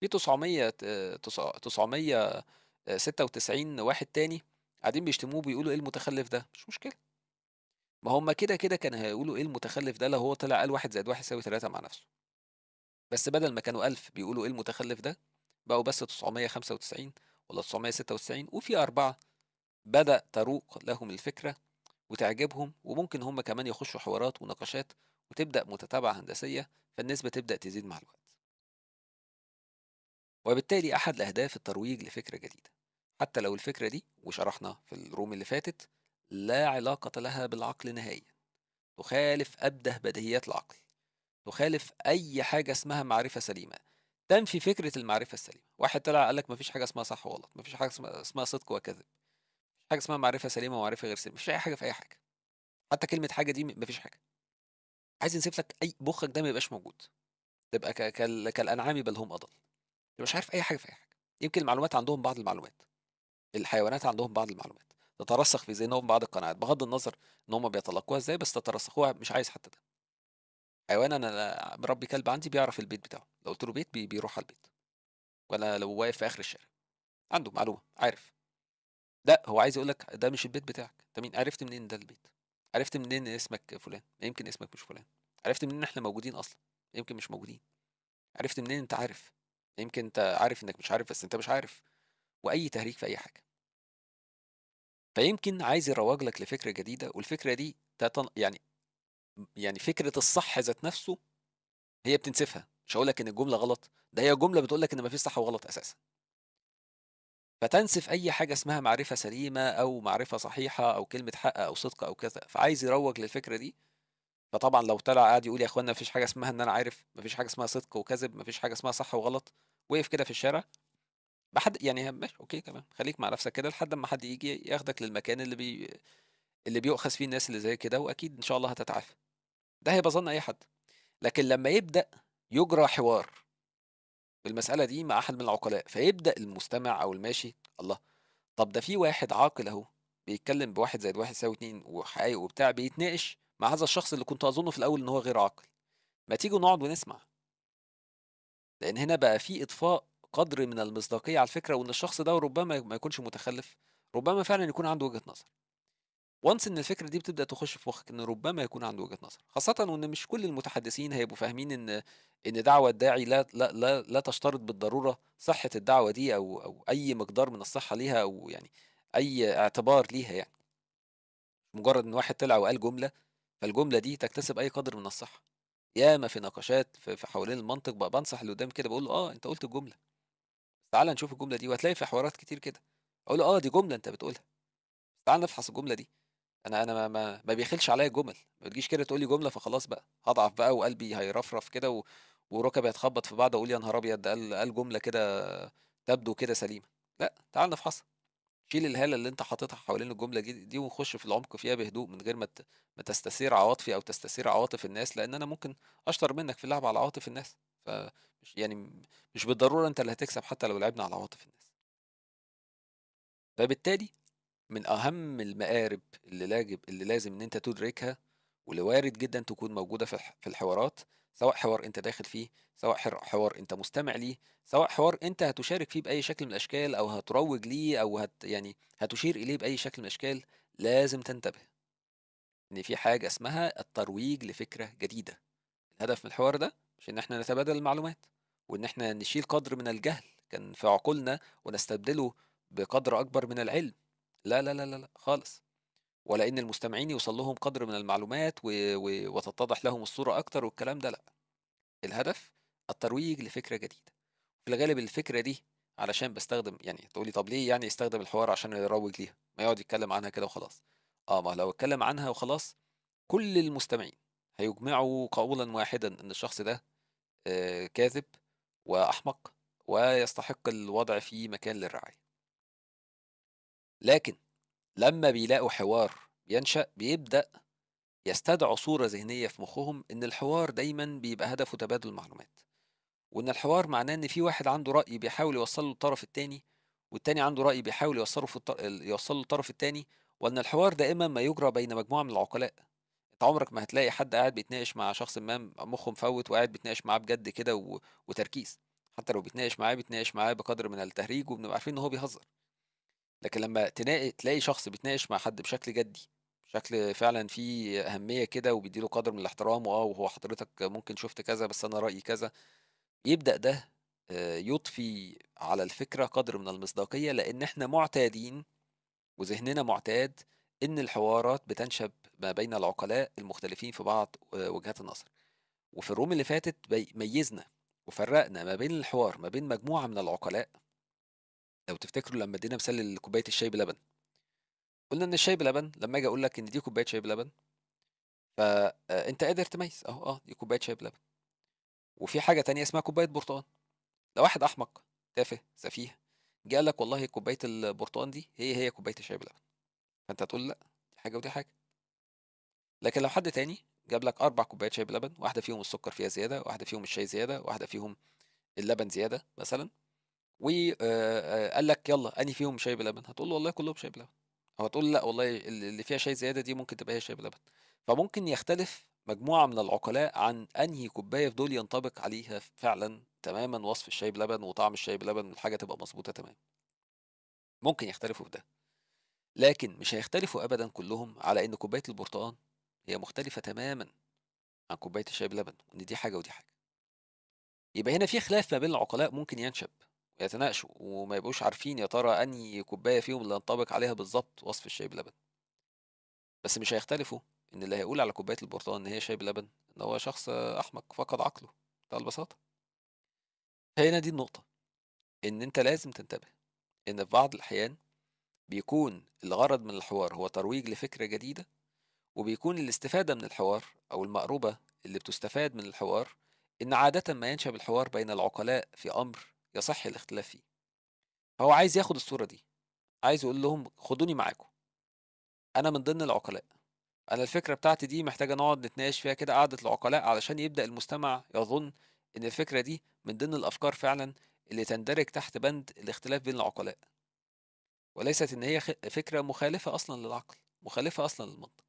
في 900 996 واحد تاني قاعدين بيشتموه بيقولوا ايه المتخلف ده مش مشكله ما هم كده كده كان هيقولوا ايه المتخلف ده لو هو طلع قال واحد زائد واحد يساوي ثلاثة مع نفسه بس بدل ما كانوا 1000 بيقولوا ايه المتخلف ده بقوا بس 995 ولا 996 وفي أربعة بدأ تروق لهم الفكرة وتعجبهم وممكن هم كمان يخشوا حوارات ونقاشات وتبدأ متتابعة هندسية فالنسبة تبدأ تزيد مع الوقت وبالتالي أحد الأهداف الترويج لفكرة جديدة حتى لو الفكرة دي وشرحنا في الروم اللي فاتت لا علاقة لها بالعقل نهائيا تخالف أبده بديهيات العقل تخالف أي حاجة اسمها معرفة سليمة تنفي فكرة المعرفة السليمة واحد طلع قال لك مفيش حاجة اسمها صح وغلط مفيش حاجة اسمها صدق وكذب مفيش حاجة اسمها معرفة سليمة ومعرفة غير سليمة مفيش أي حاجة في أي حاجة حتى كلمة حاجة دي مفيش حاجة عايز نسيب لك أي مخك ده ما يبقاش موجود تبقى كالأنعام بل هم أضل تبقى مش عارف اي حاجه في اي حاجه يمكن المعلومات عندهم بعض المعلومات الحيوانات عندهم بعض المعلومات تترسخ في ذهنهم بعض القناعات بغض النظر ان هم بيتلقوها ازاي بس تترسخوها مش عايز حتى ده حيوان انا مربي كلب عندي بيعرف البيت بتاعه لو قلت له بيت بي بيروح على البيت ولا لو واقف في اخر الشارع عنده معلومه عارف لا هو عايز يقول لك ده مش البيت بتاعك انت مين عرفت منين ده البيت عرفت منين اسمك فلان يمكن اسمك مش فلان عرفت منين احنا موجودين اصلا يمكن مش موجودين عرفت منين انت عارف يمكن انت عارف انك مش عارف بس انت مش عارف واي تهريج في اي حاجه فيمكن عايز يروج لك لفكره جديده والفكره دي تتن... يعني يعني فكره الصح ذات نفسه هي بتنسفها مش هقول لك ان الجمله غلط ده هي جمله بتقول لك ان مفيش صح وغلط اساسا فتنسف اي حاجه اسمها معرفه سليمه او معرفه صحيحه او كلمه حق او صدق او كذا فعايز يروج للفكره دي فطبعا لو طلع قاعد يقول يا اخوانا مفيش حاجه اسمها ان انا عارف مفيش حاجه اسمها صدق وكذب مفيش حاجه اسمها صح وغلط وقف كده في الشارع بحد يعني ماشي اوكي تمام خليك مع نفسك كده لحد ما حد يجي ياخدك للمكان اللي بي اللي بيؤخذ فيه الناس اللي زي كده واكيد ان شاء الله هتتعافى ده هيبقى ظن اي حد لكن لما يبدا يجرى حوار بالمساله دي مع احد من العقلاء فيبدا المستمع او الماشي الله طب ده في واحد عاقل اهو بيتكلم بواحد زائد واحد يساوي اتنين وحقايق وبتاع بيتناقش مع هذا الشخص اللي كنت اظنه في الاول ان هو غير عاقل ما تيجوا نقعد ونسمع لان هنا بقى في اضفاء قدر من المصداقيه على الفكره وان الشخص ده ربما ما يكونش متخلف ربما فعلا يكون عنده وجهه نظر وانس ان الفكره دي بتبدا تخش في مخك ان ربما يكون عنده وجهه نظر خاصه وان مش كل المتحدثين هيبقوا فاهمين ان ان دعوه الداعي لا لا لا, لا تشترط بالضروره صحه الدعوه دي او او اي مقدار من الصحه ليها او يعني اي اعتبار ليها يعني مجرد ان واحد طلع وقال جمله فالجمله دي تكتسب اي قدر من الصحه ياما في نقاشات في حوالين المنطق بقى بنصح اللي قدام كده بقول له اه انت قلت الجمله تعال نشوف الجمله دي وهتلاقي في حوارات كتير كده اقول له اه دي جمله انت بتقولها تعال نفحص الجمله دي انا انا ما ما, ما بيخلش عليا جمل ما تجيش كده تقول لي جمله فخلاص بقى هضعف بقى وقلبي هيرفرف كده و... وركبي هتخبط في بعض اقول يا نهار ابيض قال قال جمله كده تبدو كده سليمه لا تعال نفحصها شيل الهاله اللي انت حاططها حوالين الجمله دي دي وخش في العمق فيها بهدوء من غير ما ما تستثير عواطفي او تستثير عواطف الناس لان انا ممكن اشطر منك في اللعب على عواطف الناس ف يعني مش بالضروره انت اللي هتكسب حتى لو لعبنا على عواطف الناس فبالتالي من اهم المقارب اللي لاجب اللي لازم ان انت تدركها واللي وارد جدا تكون موجوده في الحوارات سواء حوار انت داخل فيه سواء حوار انت مستمع ليه سواء حوار انت هتشارك فيه باي شكل من الاشكال او هتروج ليه او هت يعني هتشير اليه باي شكل من الاشكال لازم تنتبه ان في حاجه اسمها الترويج لفكره جديده الهدف من الحوار ده مش ان احنا نتبادل المعلومات وان احنا نشيل قدر من الجهل كان في عقولنا ونستبدله بقدر اكبر من العلم لا لا لا لا, لا خالص ولان المستمعين يوصل لهم قدر من المعلومات و... و... وتتضح لهم الصوره اكتر والكلام ده لا الهدف الترويج لفكره جديده في الغالب الفكره دي علشان بستخدم يعني تقولي طب ليه يعني يستخدم الحوار عشان يروج ليها ما يقعد يتكلم عنها كده وخلاص اه ما لو اتكلم عنها وخلاص كل المستمعين هيجمعوا قولا واحدا ان الشخص ده آه، كاذب واحمق ويستحق الوضع في مكان للرعايه لكن لما بيلاقوا حوار بينشأ بيبدأ يستدعوا صورة ذهنية في مخهم إن الحوار دايما بيبقى هدفه تبادل معلومات وإن الحوار معناه إن في واحد عنده رأي بيحاول يوصله للطرف التاني والتاني عنده رأي بيحاول يوصله في الطر... يوصله للطرف التاني وإن الحوار دائما ما يجرى بين مجموعة من العقلاء أنت عمرك ما هتلاقي حد قاعد بيتناقش مع شخص ما مخه مفوت وقاعد بيتناقش معاه بجد كده و... وتركيز حتى لو بيتناقش معاه بيتناقش معاه بقدر من التهريج وبنبقى عارفين إن هو بيهزر لكن لما تلاقي تلاقي شخص بيتناقش مع حد بشكل جدي بشكل فعلا فيه أهمية كده وبيديله قدر من الاحترام واه وهو حضرتك ممكن شفت كذا بس أنا رأيي كذا يبدأ ده آه، يضفي على الفكرة قدر من المصداقية لأن احنا معتادين وذهننا معتاد إن الحوارات بتنشب ما بين العقلاء المختلفين في بعض آه، وجهات النظر وفي الروم اللي فاتت ميزنا وفرقنا ما بين الحوار ما بين مجموعة من العقلاء لو تفتكروا لما ادينا مثال لكوبايه الشاي بلبن قلنا ان الشاي بلبن لما اجي اقول لك ان دي كوبايه شاي بلبن فانت آه، قادر تميز اهو اه دي كوبايه شاي بلبن وفي حاجه تانية اسمها كوبايه برتقال لو واحد احمق تافه سفيه جه قال لك والله كوبايه البرتقال دي هي هي كوبايه الشاي بلبن فانت هتقول لا دي حاجه ودي حاجه لكن لو حد تاني جاب لك اربع كوبايات شاي بلبن واحده فيهم السكر فيها زياده واحده فيهم الشاي زياده واحده فيهم اللبن زياده مثلا وقال لك يلا اني فيهم شاي بلبن هتقول له والله كلهم شاي بلبن او هتقول لا والله اللي فيها شاي زياده دي ممكن تبقى هي شاي بلبن فممكن يختلف مجموعه من العقلاء عن انهي كوبايه في دول ينطبق عليها فعلا تماما وصف الشاي بلبن وطعم الشاي بلبن والحاجه تبقى مظبوطه تمام ممكن يختلفوا في ده لكن مش هيختلفوا ابدا كلهم على ان كوبايه البرتقال هي مختلفه تماما عن كوبايه الشاي بلبن وان دي حاجه ودي حاجه يبقى هنا في خلاف ما بين العقلاء ممكن ينشب يتناقشوا وما يبقوش عارفين يا ترى انهي كوبايه فيهم اللي ينطبق عليها بالظبط وصف الشاي بلبن بس مش هيختلفوا ان اللي هيقول على كوبايه البرتقال ان هي شاي بلبن ان هو شخص احمق فقد عقله بكل البساطه هنا دي النقطه ان انت لازم تنتبه ان في بعض الاحيان بيكون الغرض من الحوار هو ترويج لفكره جديده وبيكون الاستفاده من الحوار او المقربه اللي بتستفاد من الحوار ان عاده ما ينشب الحوار بين العقلاء في امر يصح الاختلاف فيه فهو عايز ياخد الصورة دي عايز يقول لهم خدوني معاكم أنا من ضمن العقلاء أنا الفكرة بتاعتي دي محتاجة نقعد نتناقش فيها كده قعدة العقلاء علشان يبدأ المستمع يظن إن الفكرة دي من ضمن الأفكار فعلا اللي تندرج تحت بند الاختلاف بين العقلاء وليست إن هي فكرة مخالفة أصلا للعقل مخالفة أصلا للمنطق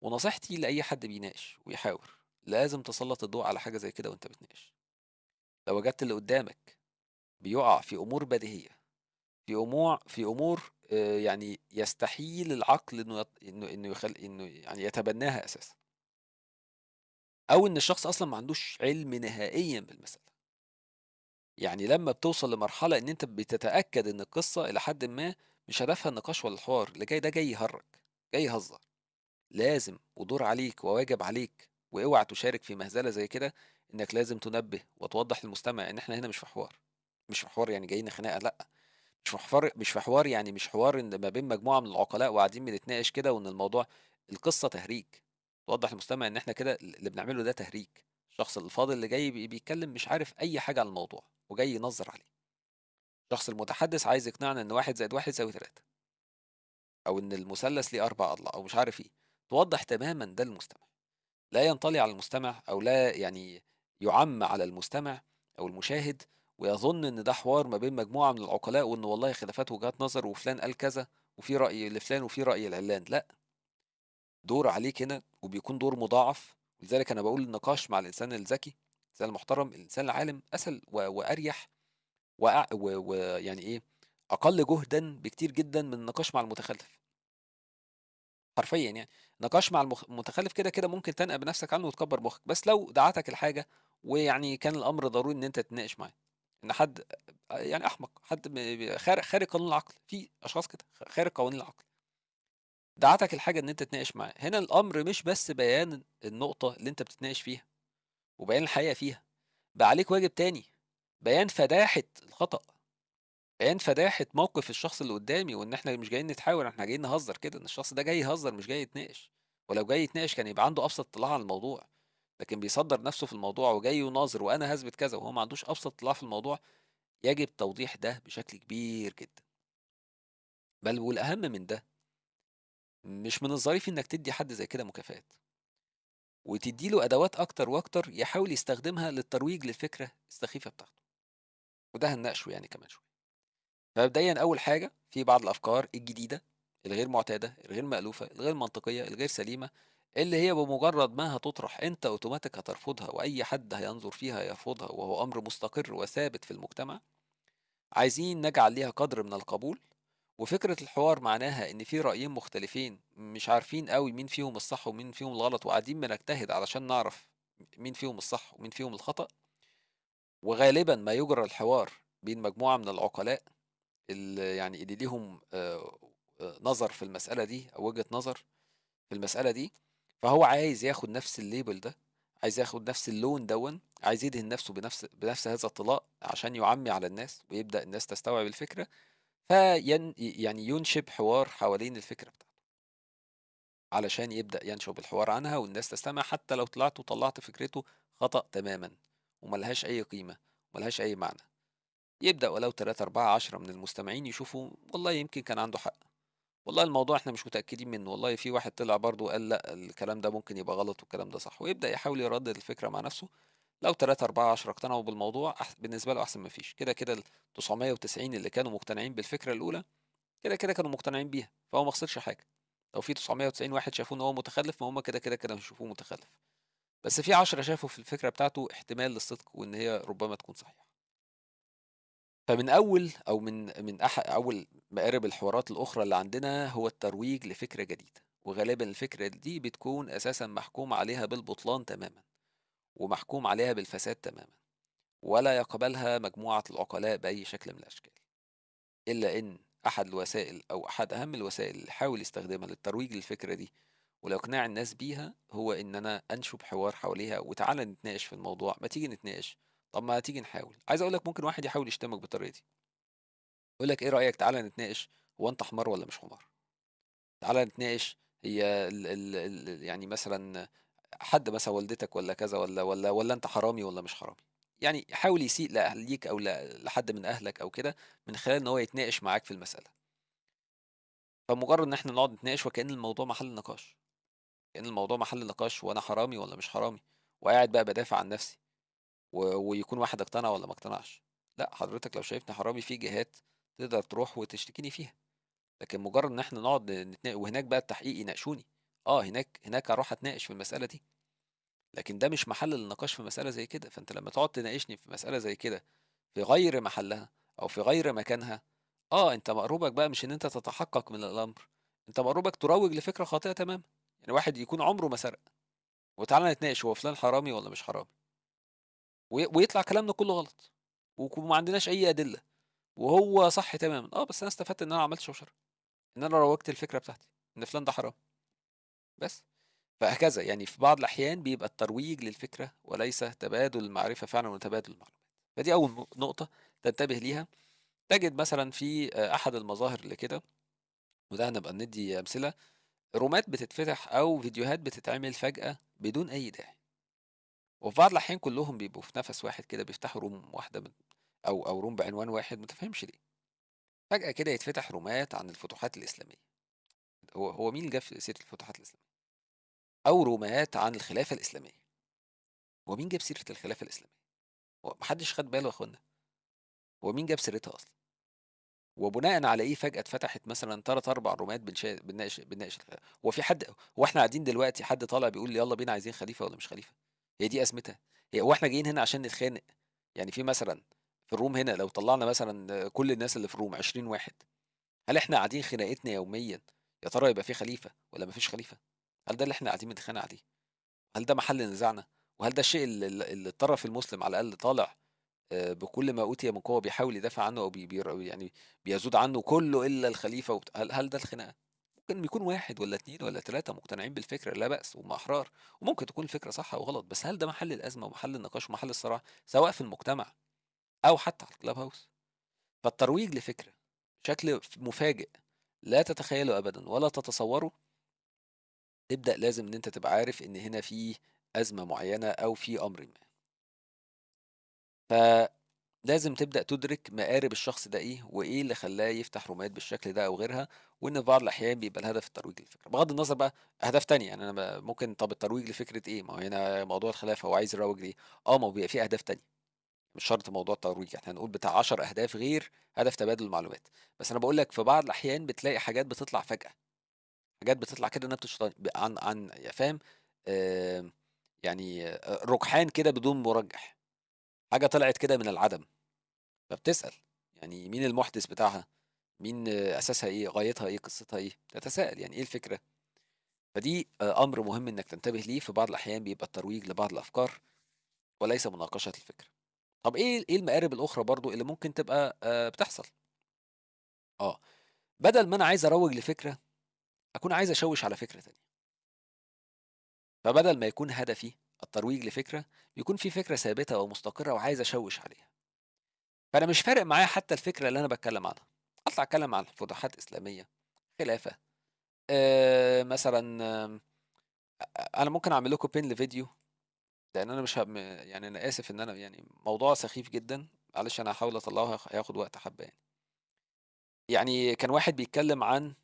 ونصيحتي لأي حد بيناقش ويحاور لازم تسلط الضوء على حاجة زي كده وأنت بتناقش لو وجدت اللي قدامك بيقع في امور بديهيه في امور في امور آه، يعني يستحيل العقل انه انه انه يخل انه يعني يتبناها اساسا او ان الشخص اصلا ما عندوش علم نهائيا بالمساله يعني لما بتوصل لمرحله ان انت بتتاكد ان القصه الى حد ما مش هدفها النقاش ولا الحوار اللي جاي ده جاي يهرج جاي يهزر لازم ودور عليك وواجب عليك واوعى تشارك في مهزله زي كده انك لازم تنبه وتوضح للمستمع ان احنا هنا مش في حوار مش في حوار يعني جايين خناقه لا مش في حوار مش في حوار يعني مش حوار ان ما بين مجموعه من العقلاء وقاعدين بنتناقش كده وان الموضوع القصه تهريج توضح للمستمع ان احنا كده اللي بنعمله ده تهريج الشخص الفاضل اللي جاي بيتكلم مش عارف اي حاجه عن الموضوع وجاي ينظر عليه الشخص المتحدث عايز يقنعنا ان واحد زائد واحد يساوي ثلاثة او ان المثلث ليه اربع اضلاع او مش عارف ايه توضح تماما ده للمستمع لا ينطلي على المستمع او لا يعني يعم على المستمع او المشاهد ويظن ان ده حوار ما بين مجموعه من العقلاء وان والله خلافات وجهات نظر وفلان قال كذا وفي راي لفلان وفي راي العلان لا دور عليك هنا وبيكون دور مضاعف لذلك انا بقول النقاش مع الانسان الذكي الانسان المحترم الانسان العالم اسهل واريح ويعني ايه اقل جهدا بكتير جدا من النقاش مع المتخلف حرفيًا يعني، نقاش مع المتخلف كده، كده ممكن تنأى بنفسك عنه وتكبّر مخك، بس لو دعتك الحاجه ويعني كان الأمر ضروري إن أنت تتناقش معاه، إن حد آه، يعني أحمق، حد خارج قانون العقل، في أشخاص كده خارج قوانين العقل. دعتك الحاجة إن أنت تتناقش معاه، هنا الأمر مش بس بيان النقطة اللي أنت بتتناقش فيها وبيان الحقيقة فيها، بقى عليك واجب تاني، بيان فداحة الخطأ. بيان فداحة موقف الشخص اللي قدامي وإن إحنا مش جايين نتحاور إحنا جايين نهزر كده إن الشخص ده جاي يهزر مش جاي يتناقش ولو جاي يتناقش كان يبقى عنده أبسط اطلاع على الموضوع لكن بيصدر نفسه في الموضوع وجاي يناظر وأنا هثبت كذا وهو ما عندوش أبسط اطلاع في الموضوع يجب توضيح ده بشكل كبير جدا بل والأهم من ده مش من الظريف إنك تدي حد زي كده مكافآت وتدي له أدوات أكتر وأكتر يحاول يستخدمها للترويج للفكرة السخيفة بتاعته وده هنناقشه يعني كمان شوية فمبدئيا أول حاجة في بعض الأفكار الجديدة الغير معتادة الغير مألوفة الغير منطقية الغير سليمة اللي هي بمجرد ما هتطرح انت اوتوماتيك هترفضها واي حد هينظر فيها يرفضها وهو امر مستقر وثابت في المجتمع عايزين نجعل ليها قدر من القبول وفكرة الحوار معناها ان في رأيين مختلفين مش عارفين قوي مين فيهم الصح ومين فيهم الغلط وقاعدين بنجتهد علشان نعرف مين فيهم الصح ومين فيهم الخطأ وغالبا ما يجرى الحوار بين مجموعة من العقلاء اللي يعني اللي ليهم آه، آه، نظر في المسألة دي أو وجهة نظر في المسألة دي فهو عايز ياخد نفس الليبل ده عايز ياخد نفس اللون دون عايز يدهن نفسه بنفس بنفس هذا الطلاء عشان يعمي على الناس ويبدأ الناس تستوعب الفكرة فين يعني ينشب حوار حوالين الفكرة بتاعته علشان يبدأ ينشب الحوار عنها والناس تستمع حتى لو طلعت وطلعت فكرته خطأ تماما وملهاش أي قيمة وملهاش أي معنى يبدأ ولو 3 4 10 من المستمعين يشوفوا والله يمكن كان عنده حق والله الموضوع احنا مش متأكدين منه والله في واحد طلع برضه قال لا الكلام ده ممكن يبقى غلط والكلام ده صح ويبدأ يحاول يردد الفكرة مع نفسه لو 3 4 10 اقتنعوا بالموضوع بالنسبة له أحسن ما فيش كده كده ال 990 اللي كانوا مقتنعين بالفكرة الأولى كده كده كانوا مقتنعين بيها فهو ما خسرش حاجة لو في 990 واحد شافوه ان هو متخلف ما هم كده كده كانوا هيشوفوه متخلف بس في 10 شافوا في الفكرة بتاعته احتمال للصدق وإن هي ربما تكون صحيحة فمن أول أو من من أح أول مقارب الحوارات الأخرى اللي عندنا هو الترويج لفكرة جديدة وغالبا الفكرة دي بتكون أساسا محكوم عليها بالبطلان تماما ومحكوم عليها بالفساد تماما ولا يقبلها مجموعة العقلاء بأي شكل من الأشكال إلا إن أحد الوسائل أو أحد أهم الوسائل اللي حاول يستخدمها للترويج للفكرة دي ولإقناع الناس بيها هو إن أنا أنشب حوار حواليها وتعالى نتناقش في الموضوع ما تيجي نتناقش طب ما تيجي نحاول عايز اقول لك ممكن واحد يحاول يشتمك بالطريقه دي يقول لك ايه رايك تعالى نتناقش هو انت حمار ولا مش حمار تعالى نتناقش هي ال ال ال يعني مثلا حد مثلا والدتك ولا كذا ولا ولا ولا انت حرامي ولا مش حرامي يعني حاول يسيء لاهليك او لحد من اهلك او كده من خلال ان هو يتناقش معاك في المساله فمجرد ان احنا نقعد نتناقش وكان الموضوع محل نقاش كان الموضوع محل نقاش وانا حرامي ولا مش حرامي وقاعد بقى بدافع عن نفسي و... ويكون واحد اقتنع ولا ما اقتنعش لا حضرتك لو شايفني حرامي في جهات تقدر تروح وتشتكيني فيها لكن مجرد ان احنا نقعد نتناقش وهناك بقى التحقيق يناقشوني اه هناك هناك اروح اتناقش في المساله دي لكن ده مش محل للنقاش في مساله زي كده فانت لما تقعد تناقشني في مساله زي كده في غير محلها او في غير مكانها اه انت مقربك بقى مش ان انت تتحقق من الامر انت مقربك تروج لفكره خاطئه تماما يعني واحد يكون عمره ما سرق وتعالى نتناقش هو فلان حرامي ولا مش حرامي ويطلع كلامنا كله غلط وما عندناش اي ادله وهو صح تماما اه بس انا استفدت ان انا عملت شوشر ان انا روجت الفكره بتاعتي ان فلان ده حرام بس فهكذا يعني في بعض الاحيان بيبقى الترويج للفكره وليس تبادل المعرفه فعلا وتبادل المعلومات فدي اول نقطه تنتبه ليها تجد مثلا في آه، احد المظاهر اللي كده وده هنبقى ندي امثله رومات بتتفتح او فيديوهات بتتعمل فجاه بدون اي داعي وفي بعض الأحيان كلّهم بيبقوا في نَفَس واحد كده بيفتحوا روم واحدة من أو أو روم بعنوان واحد ما تفهمش ليه. فجأة كده يتفتح رومات عن الفتوحات الإسلامية. هو هو مين اللي جاب سيرة الفتوحات الإسلامية؟ أو رومات عن الخلافة الإسلامية. هو مين جاب سيرة الخلافة الإسلامية؟ هو ما حدش خَد باله يا أخوانا. هو مين جاب سيرتها أصلًا؟ وبناءً على إيه فجأة اتفتحت مثلًا ثلاث اربع رومات بنناقش بنناقش هو في حد هو إحنا قاعدين دلوقتي حد طالع بيقول يلا بينا عايزين خليفة ولا مش خليفة؟ هي دي أزمتها هي واحنا جايين هنا عشان نتخانق يعني في مثلا في الروم هنا لو طلعنا مثلا كل الناس اللي في الروم 20 واحد هل احنا قاعدين خناقتنا يوميا يا ترى يبقى في خليفة ولا مفيش خليفة هل ده اللي احنا قاعدين بنتخانق عليه هل ده محل نزاعنا وهل ده الشيء اللي, الطرف المسلم على الأقل طالع آه، بكل ما أوتي من قوة بيحاول يدافع عنه أو بي يعني بيزود عنه كله إلا الخليفة هل, هل ده الخناقة ممكن يكون واحد ولا اتنين ولا تلاتة مقتنعين بالفكرة لا بأس وهم أحرار وممكن تكون الفكرة صح أو غلط بس هل ده محل الأزمة ومحل النقاش ومحل الصراع سواء في المجتمع أو حتى على الكلاب هاوس فالترويج لفكرة بشكل مفاجئ لا تتخيله أبدا ولا تتصوره تبدأ لازم إن أنت تبقى عارف إن هنا في أزمة معينة أو في أمر ما ف لازم تبدأ تدرك مقارب الشخص ده إيه وإيه اللي خلاه يفتح رومات بالشكل ده أو غيرها وإن في بعض الأحيان بيبقى الهدف الترويج للفكرة بغض النظر بقى أهداف تانية يعني أنا ممكن طب الترويج لفكرة إيه ما هو هنا موضوع الخلافة هو عايز يروج ليه أه ما هو بيبقى في أهداف تانية مش شرط موضوع الترويج يعني احنا هنقول بتاع 10 أهداف غير هدف تبادل المعلومات بس أنا بقول لك في بعض الأحيان بتلاقي حاجات بتطلع فجأة حاجات بتطلع كده انها شيطان عن عن فاهم يعني، آه يعني ركحان كده بدون مرجح حاجه طلعت كده من العدم فبتسال يعني مين المحدث بتاعها مين اساسها ايه غايتها ايه قصتها ايه تتساءل يعني ايه الفكره فدي آه، امر مهم انك تنتبه ليه في بعض الاحيان بيبقى الترويج لبعض الافكار وليس مناقشه الفكره طب ايه ايه المقارب الاخرى برضو اللي ممكن تبقى آه، بتحصل اه بدل ما انا عايز اروج لفكره اكون عايز اشوش على فكره تانية فبدل ما يكون هدفي الترويج لفكره بيكون في فكره ثابته ومستقره وعايز اشوش عليها فانا مش فارق معايا حتى الفكره اللي انا بتكلم عنها اطلع اتكلم عن فتوحات اسلاميه خلافه أه مثلا آه، انا ممكن اعمل لكم بين لفيديو لان انا مش هم... يعني انا اسف ان انا يعني موضوع سخيف جدا معلش انا هحاول اطلعه هياخد وقت حبه يعني يعني كان واحد بيتكلم عن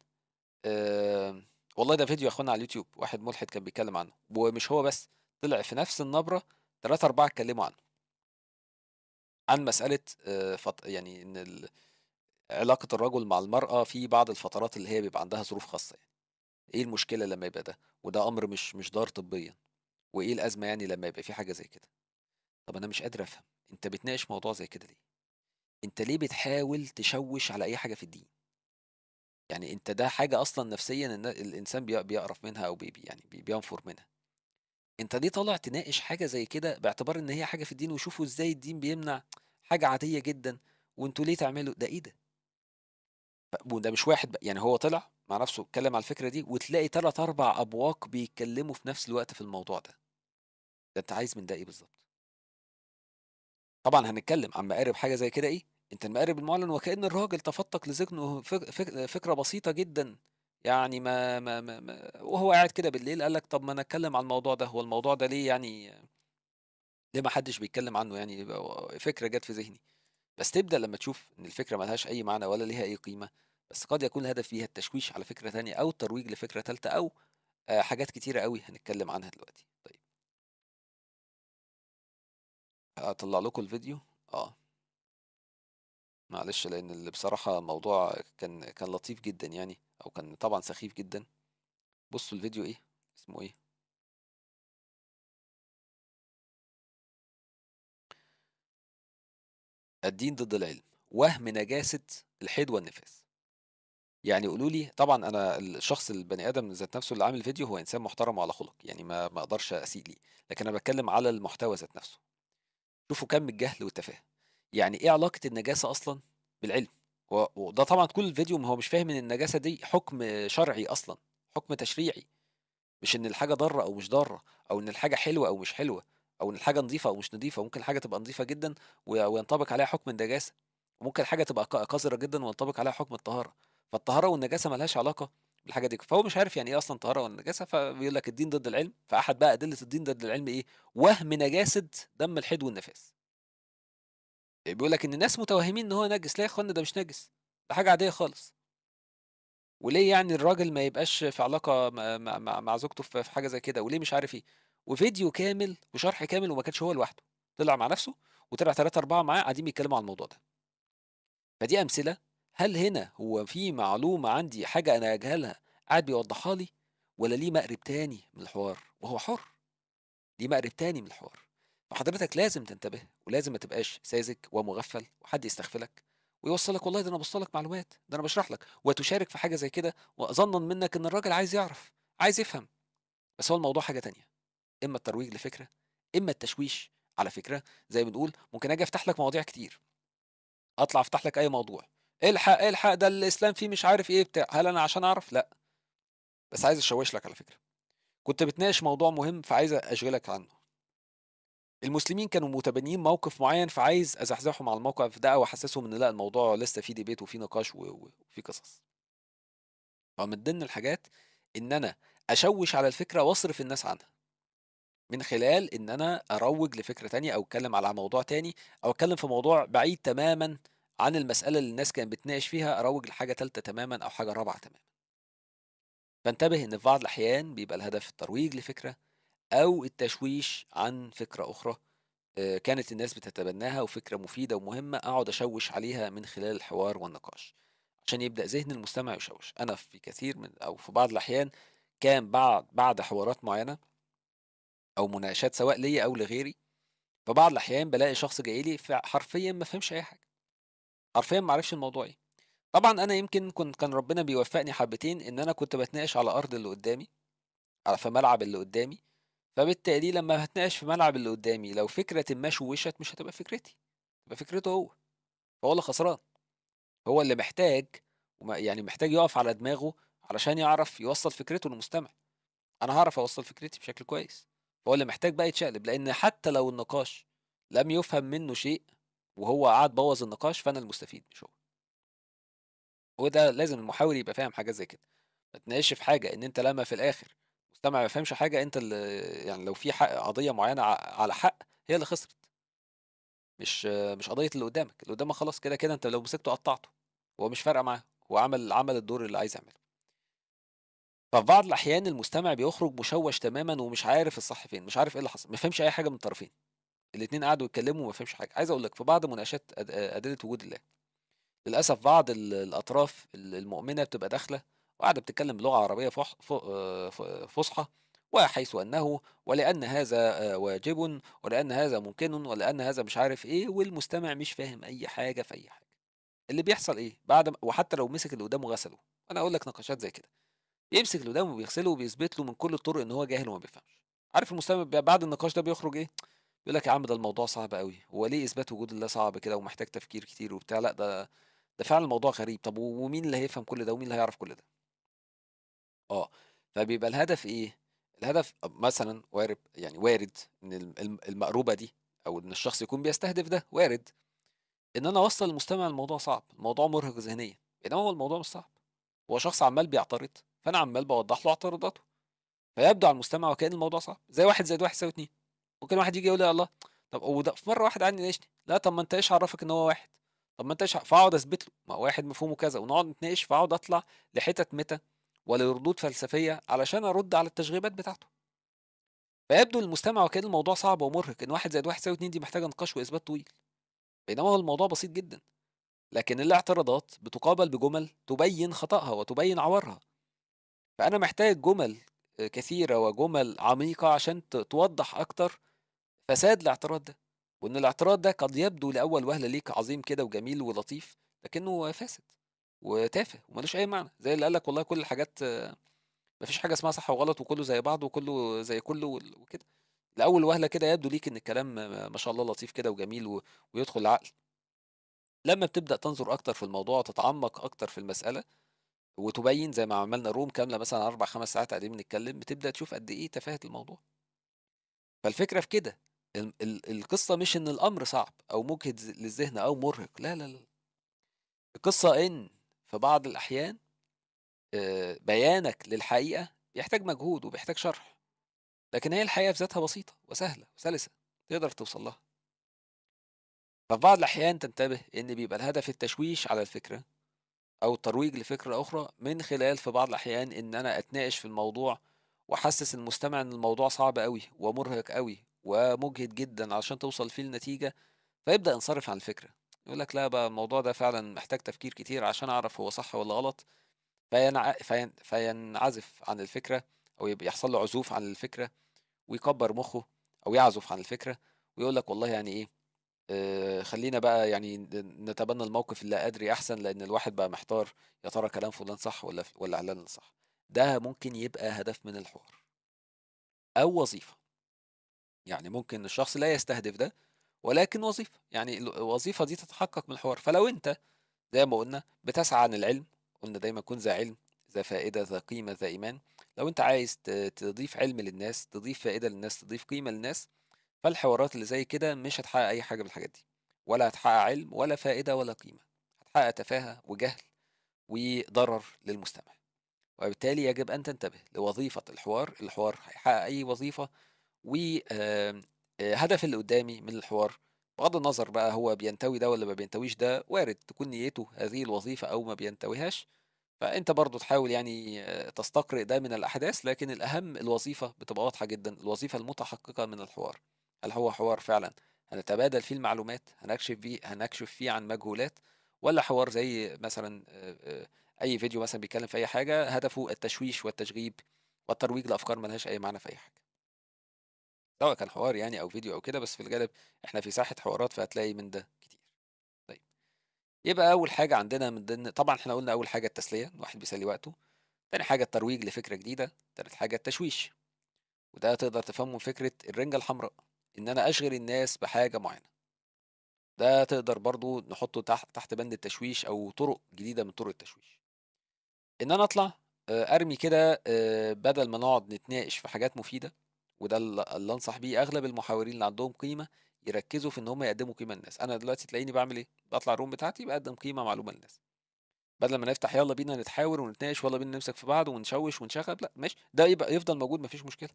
أه... والله ده فيديو يا اخوانا على اليوتيوب واحد ملحد كان بيتكلم عنه ومش هو بس طلع في نفس النبره ثلاثة أربعة اتكلموا عنه عن مسألة آه، فط... يعني إن ال... علاقة الرجل مع المرأة في بعض الفترات اللي هي بيبقى عندها ظروف خاصة يعني. إيه المشكلة لما يبقى ده؟ وده أمر مش مش دار طبيا وإيه الأزمة يعني لما يبقى في حاجة زي كده؟ طب أنا مش قادر أفهم أنت بتناقش موضوع زي كده ليه؟ أنت ليه بتحاول تشوش على أي حاجة في الدين؟ يعني أنت ده حاجة أصلا نفسيا الإنسان بيقرف منها أو بي يعني بينفر منها أنت ليه طالع تناقش حاجة زي كده باعتبار إن هي حاجة في الدين وشوفوا إزاي الدين بيمنع حاجة عادية جدًا وانتوا ليه تعملوا ده إيه ده؟ وده مش واحد بقى، يعني هو طلع مع نفسه اتكلم على الفكرة دي وتلاقي ثلاث اربع أبواق بيتكلموا في نفس الوقت في الموضوع ده. ده أنت عايز من ده إيه بالظبط طبعًا هنتكلم عن مقارب حاجة زي كده إيه، أنت المقارب المعلن وكأن الراجل تفتق لذقنه فك فك فكرة بسيطة جدًا. يعني ما ما, ما, وهو قاعد كده بالليل قال لك طب ما انا اتكلم عن الموضوع ده هو الموضوع ده ليه يعني ليه ما حدش بيتكلم عنه يعني فكرة جت في ذهني بس تبدأ لما تشوف ان الفكرة ملهاش اي معنى ولا ليها اي قيمة بس قد يكون الهدف فيها التشويش على فكرة تانية او الترويج لفكرة ثالثة او آه، حاجات كتيرة قوي هنتكلم عنها دلوقتي طيب هطلع لكم الفيديو اه معلش لأن اللي بصراحة موضوع كان كان لطيف جدا يعني أو كان طبعا سخيف جدا بصوا الفيديو إيه اسمه إيه الدين ضد العلم وهم نجاسة الحيض والنفاس يعني قولوا لي طبعا انا الشخص البني ادم ذات نفسه اللي عامل الفيديو هو انسان محترم وعلى خلق يعني ما ما اقدرش اسيء ليه لكن انا بتكلم على المحتوى ذات نفسه شوفوا كم الجهل والتفاهه يعني إيه علاقة النجاسة أصلا بالعلم وده طبعا طول الفيديو ما هو مش فاهم إن النجاسة دي حكم شرعي أصلا حكم تشريعي مش إن الحاجة ضارة أو مش ضارة أو إن الحاجة حلوة أو مش حلوة أو إن الحاجة نظيفة أو مش نظيفة ممكن حاجه تبقى نظيفة جدا وينطبق عليها حكم النجاسة وممكن حاجه تبقى قذرة جدا وينطبق عليها حكم الطهارة فالطهارة والنجاسة ملهاش علاقة بالحاجه دي فهو مش عارف يعني ايه اصلا طهاره والنجاسه فبيقول لك الدين ضد العلم فاحد بقى ادله الدين ضد العلم ايه وهم نجاسه دم الحيض والنفاس بيقول لك ان الناس متوهمين ان هو نجس لا يا اخوانا ده مش نجس ده حاجه عاديه خالص وليه يعني الراجل ما يبقاش في علاقه مع, مع, مع زوجته في حاجه زي كده وليه مش عارف ايه وفيديو كامل وشرح كامل وما كانش هو لوحده طلع مع نفسه وطلع ثلاثة أربعة معاه قاعدين بيتكلموا عن الموضوع ده فدي أمثلة هل هنا هو في معلومة عندي حاجة أنا أجهلها قاعد بيوضحها لي ولا ليه مقرب تاني من الحوار وهو حر ليه مقرب تاني من الحوار فحضرتك لازم تنتبه ولازم ما تبقاش ساذج ومغفل وحد يستغفلك ويوصلك والله ده انا بوصلك معلومات ده انا بشرح لك وتشارك في حاجه زي كده واظن منك ان الراجل عايز يعرف عايز يفهم بس هو الموضوع حاجه تانية اما الترويج لفكره اما التشويش على فكره زي ما بنقول ممكن اجي افتح لك مواضيع كتير اطلع افتح لك اي موضوع الحق الحق ده الاسلام فيه مش عارف ايه بتاع هل انا عشان اعرف لا بس عايز اشوش لك على فكره كنت بتناقش موضوع مهم فعايز اشغلك عنه المسلمين كانوا متبنيين موقف معين فعايز أزحزحهم على الموقف ده واحسسهم إن لأ الموضوع لسه فيه ديبيت وفيه نقاش وفيه قصص. فمن ضمن الحاجات إن أنا أشوش على الفكرة وأصرف الناس عنها. من خلال إن أنا أروج لفكرة تانية أو أتكلم على موضوع تاني أو أتكلم في موضوع بعيد تمامًا عن المسألة اللي الناس كانت بتناقش فيها أروج لحاجة ثالثه تمامًا أو حاجة رابعة تمامًا. فانتبه إن في بعض الأحيان بيبقى الهدف الترويج لفكرة أو التشويش عن فكرة أخرى آه، كانت الناس بتتبناها وفكرة مفيدة ومهمة أقعد أشوش عليها من خلال الحوار والنقاش عشان يبدأ ذهن المستمع يشوش أنا في كثير من أو في بعض الأحيان كان بعد بعد حوارات معينة أو مناقشات سواء ليا أو لغيري في بعض الأحيان بلاقي شخص جاي لي حرفيا ما فهمش أي حاجة حرفيا ما عرفش الموضوع إيه طبعا أنا يمكن كنت كان ربنا بيوفقني حبتين إن أنا كنت بتناقش على أرض اللي قدامي على في ملعب اللي قدامي فبالتالي لما هتناقش في ملعب اللي قدامي لو فكرة ما شوشت مش هتبقى فكرتي تبقى فكرته هو هو اللي خسران هو اللي محتاج يعني محتاج يقف على دماغه علشان يعرف يوصل فكرته للمستمع انا هعرف اوصل فكرتي بشكل كويس هو اللي محتاج بقى يتشقلب لان حتى لو النقاش لم يفهم منه شيء وهو قعد بوظ النقاش فانا المستفيد مش هو وده لازم المحاور يبقى فاهم حاجه زي كده ما تناقش في حاجه ان انت لما في الاخر المجتمع ما يفهمش حاجة أنت اللي يعني لو في حق قضية معينة على حق هي اللي خسرت مش مش قضية اللي قدامك اللي قدامك خلاص كده كده أنت لو مسكته قطعته هو مش فارقة معاه هو عمل عمل الدور اللي عايز يعمله ففي بعض الأحيان المستمع بيخرج مشوش تماما ومش عارف الصح فين مش عارف إيه اللي حصل ما فهمش أي حاجة من الطرفين الاثنين قعدوا يتكلموا وما فهمش حاجة عايز أقول لك في بعض مناقشات أدلة وجود الله للأسف بعض الأطراف المؤمنة بتبقى داخلة وقاعدة بتتكلم بلغة عربية آه، آه، فصحى وحيث أنه ولأن هذا آه، واجب ولأن هذا ممكن ولأن هذا مش عارف إيه والمستمع مش فاهم أي حاجة في أي حاجة اللي بيحصل إيه بعد وحتى لو مسك اللي قدامه غسله أنا أقول لك نقاشات زي كده يمسك اللي قدامه وبيغسله وبيثبت له من كل الطرق إن هو جاهل وما بيفهمش عارف المستمع بعد النقاش ده بيخرج إيه يقول لك يا عم ده الموضوع صعب قوي هو ليه إثبات وجود الله صعب كده ومحتاج تفكير كتير وبتاع لا ده ده فعلا الموضوع غريب طب ومين اللي هيفهم كل ده ومين اللي هيعرف كل ده آه فبيبقى الهدف إيه؟ الهدف مثلا وارد يعني وارد إن المقروبة دي أو إن الشخص يكون بيستهدف ده وارد إن أنا أوصل المستمع الموضوع صعب، الموضوع مرهق ذهنيا، إنما هو الموضوع مش صعب هو شخص عمال بيعترض فأنا عمال بوضح له اعتراضاته فيبدو على المستمع وكأن الموضوع صعب زي واحد زائد واحد يساوي اتنين ممكن واحد يجي يقول لي الله طب وده في مره واحد عني ناقشني لا طب ما انت ايش عرفك ان هو واحد طب ما انت ايش فاقعد اثبت له ما واحد مفهومه كذا ونقعد نتناقش فاقعد اطلع لحتت متى ولردود فلسفية علشان أرد على التشغيبات بتاعته فيبدو للمستمع وكأن الموضوع صعب ومرهق إن واحد زائد واحد يساوي اتنين دي محتاجة نقاش وإثبات طويل بينما هو الموضوع بسيط جدا لكن الاعتراضات بتقابل بجمل تبين خطأها وتبين عورها فأنا محتاج جمل آه، كثيرة وجمل عميقة عشان توضح أكتر فساد الاعتراض ده وإن الاعتراض ده قد يبدو لأول وهلة ليك عظيم كده وجميل ولطيف لكنه فاسد وتافه وملوش اي معنى زي اللي قال لك والله كل الحاجات مفيش حاجه اسمها صح وغلط وكله زي بعض وكله زي كله وكده لاول وهله كده يبدو ليك ان الكلام ما شاء الله لطيف كده وجميل ويدخل العقل لما بتبدا تنظر اكتر في الموضوع وتتعمق اكتر في المساله وتبين زي ما عملنا روم كامله مثلا اربع خمس ساعات قاعدين بنتكلم بتبدا تشوف قد ايه تفاهه الموضوع فالفكره في كده القصه مش ان الامر صعب او مجهد للذهن او مرهق لا لا لا القصه ان في بعض الأحيان بيانك للحقيقة بيحتاج مجهود وبيحتاج شرح لكن هي الحقيقة في ذاتها بسيطة وسهلة وسلسة تقدر توصل لها ففي بعض الأحيان تنتبه إن بيبقى الهدف التشويش على الفكرة أو الترويج لفكرة أخرى من خلال في بعض الأحيان إن أنا أتناقش في الموضوع وأحسس المستمع إن الموضوع صعب أوي ومرهق أوي ومجهد جدا علشان توصل فيه لنتيجة فيبدأ ينصرف عن الفكرة يقول لك لا بقى الموضوع ده فعلا محتاج تفكير كتير عشان اعرف هو صح ولا غلط فينع... فين... فينعزف عن الفكره او يحصل له عزوف عن الفكره ويكبر مخه او يعزف عن الفكره ويقول لك والله يعني ايه آه خلينا بقى يعني نتبنى الموقف اللي ادري احسن لان الواحد بقى محتار يا ترى كلام فلان صح ولا ولا علان صح ده ممكن يبقى هدف من الحوار او وظيفه يعني ممكن الشخص لا يستهدف ده ولكن وظيفة يعني الوظيفة دي تتحقق من الحوار فلو أنت زي ما قلنا بتسعى عن العلم قلنا دايما كن ذا علم ذا فائدة ذا قيمة ذا إيمان لو أنت عايز تضيف علم للناس تضيف فائدة للناس تضيف قيمة للناس فالحوارات اللي زي كده مش هتحقق أي حاجة من الحاجات دي ولا هتحقق علم ولا فائدة ولا قيمة هتحقق تفاهة وجهل وضرر للمستمع وبالتالي يجب أن تنتبه لوظيفة الحوار الحوار هيحقق أي وظيفة و آه، هدف اللي قدامي من الحوار بغض النظر بقى هو بينتوي ده ولا ما بينتويش ده وارد تكون نيته هذه الوظيفة أو ما بينتويهاش فأنت برضو تحاول يعني آه، تستقرئ ده من الأحداث لكن الأهم الوظيفة بتبقى واضحة جدا الوظيفة المتحققة من الحوار هل هو حوار فعلا هنتبادل فيه المعلومات هنكشف فيه هنكشف فيه عن مجهولات ولا حوار زي مثلا آه، أي فيديو مثلا بيتكلم في أي حاجة هدفه التشويش والتشغيب والترويج لأفكار ملهاش أي معنى في أي حاجة سواء كان حوار يعني او فيديو او كده بس في الغالب احنا في ساحه حوارات فهتلاقي من ده كتير طيب يبقى اول حاجه عندنا من ضمن طبعا احنا قلنا اول حاجه التسليه الواحد بيسلي وقته تاني حاجه الترويج لفكره جديده تالت حاجه التشويش وده تقدر تفهمه فكره الرنجه الحمراء ان انا اشغل الناس بحاجه معينه ده تقدر برضو نحطه تحت تحت بند التشويش او طرق جديده من طرق التشويش ان انا اطلع آه، ارمي كده آه، بدل ما نقعد نتناقش في حاجات مفيده وده اللي انصح بيه اغلب المحاورين اللي عندهم قيمه يركزوا في ان هم يقدموا قيمه للناس انا دلوقتي تلاقيني بعمل ايه بطلع الروم بتاعتي بقدم قيمه معلومه للناس بدل ما نفتح يلا بينا نتحاور ونتناقش ولا بينا نمسك في بعض ونشوش ونشغب لا ماشي ده يبقى يفضل موجود مفيش مشكله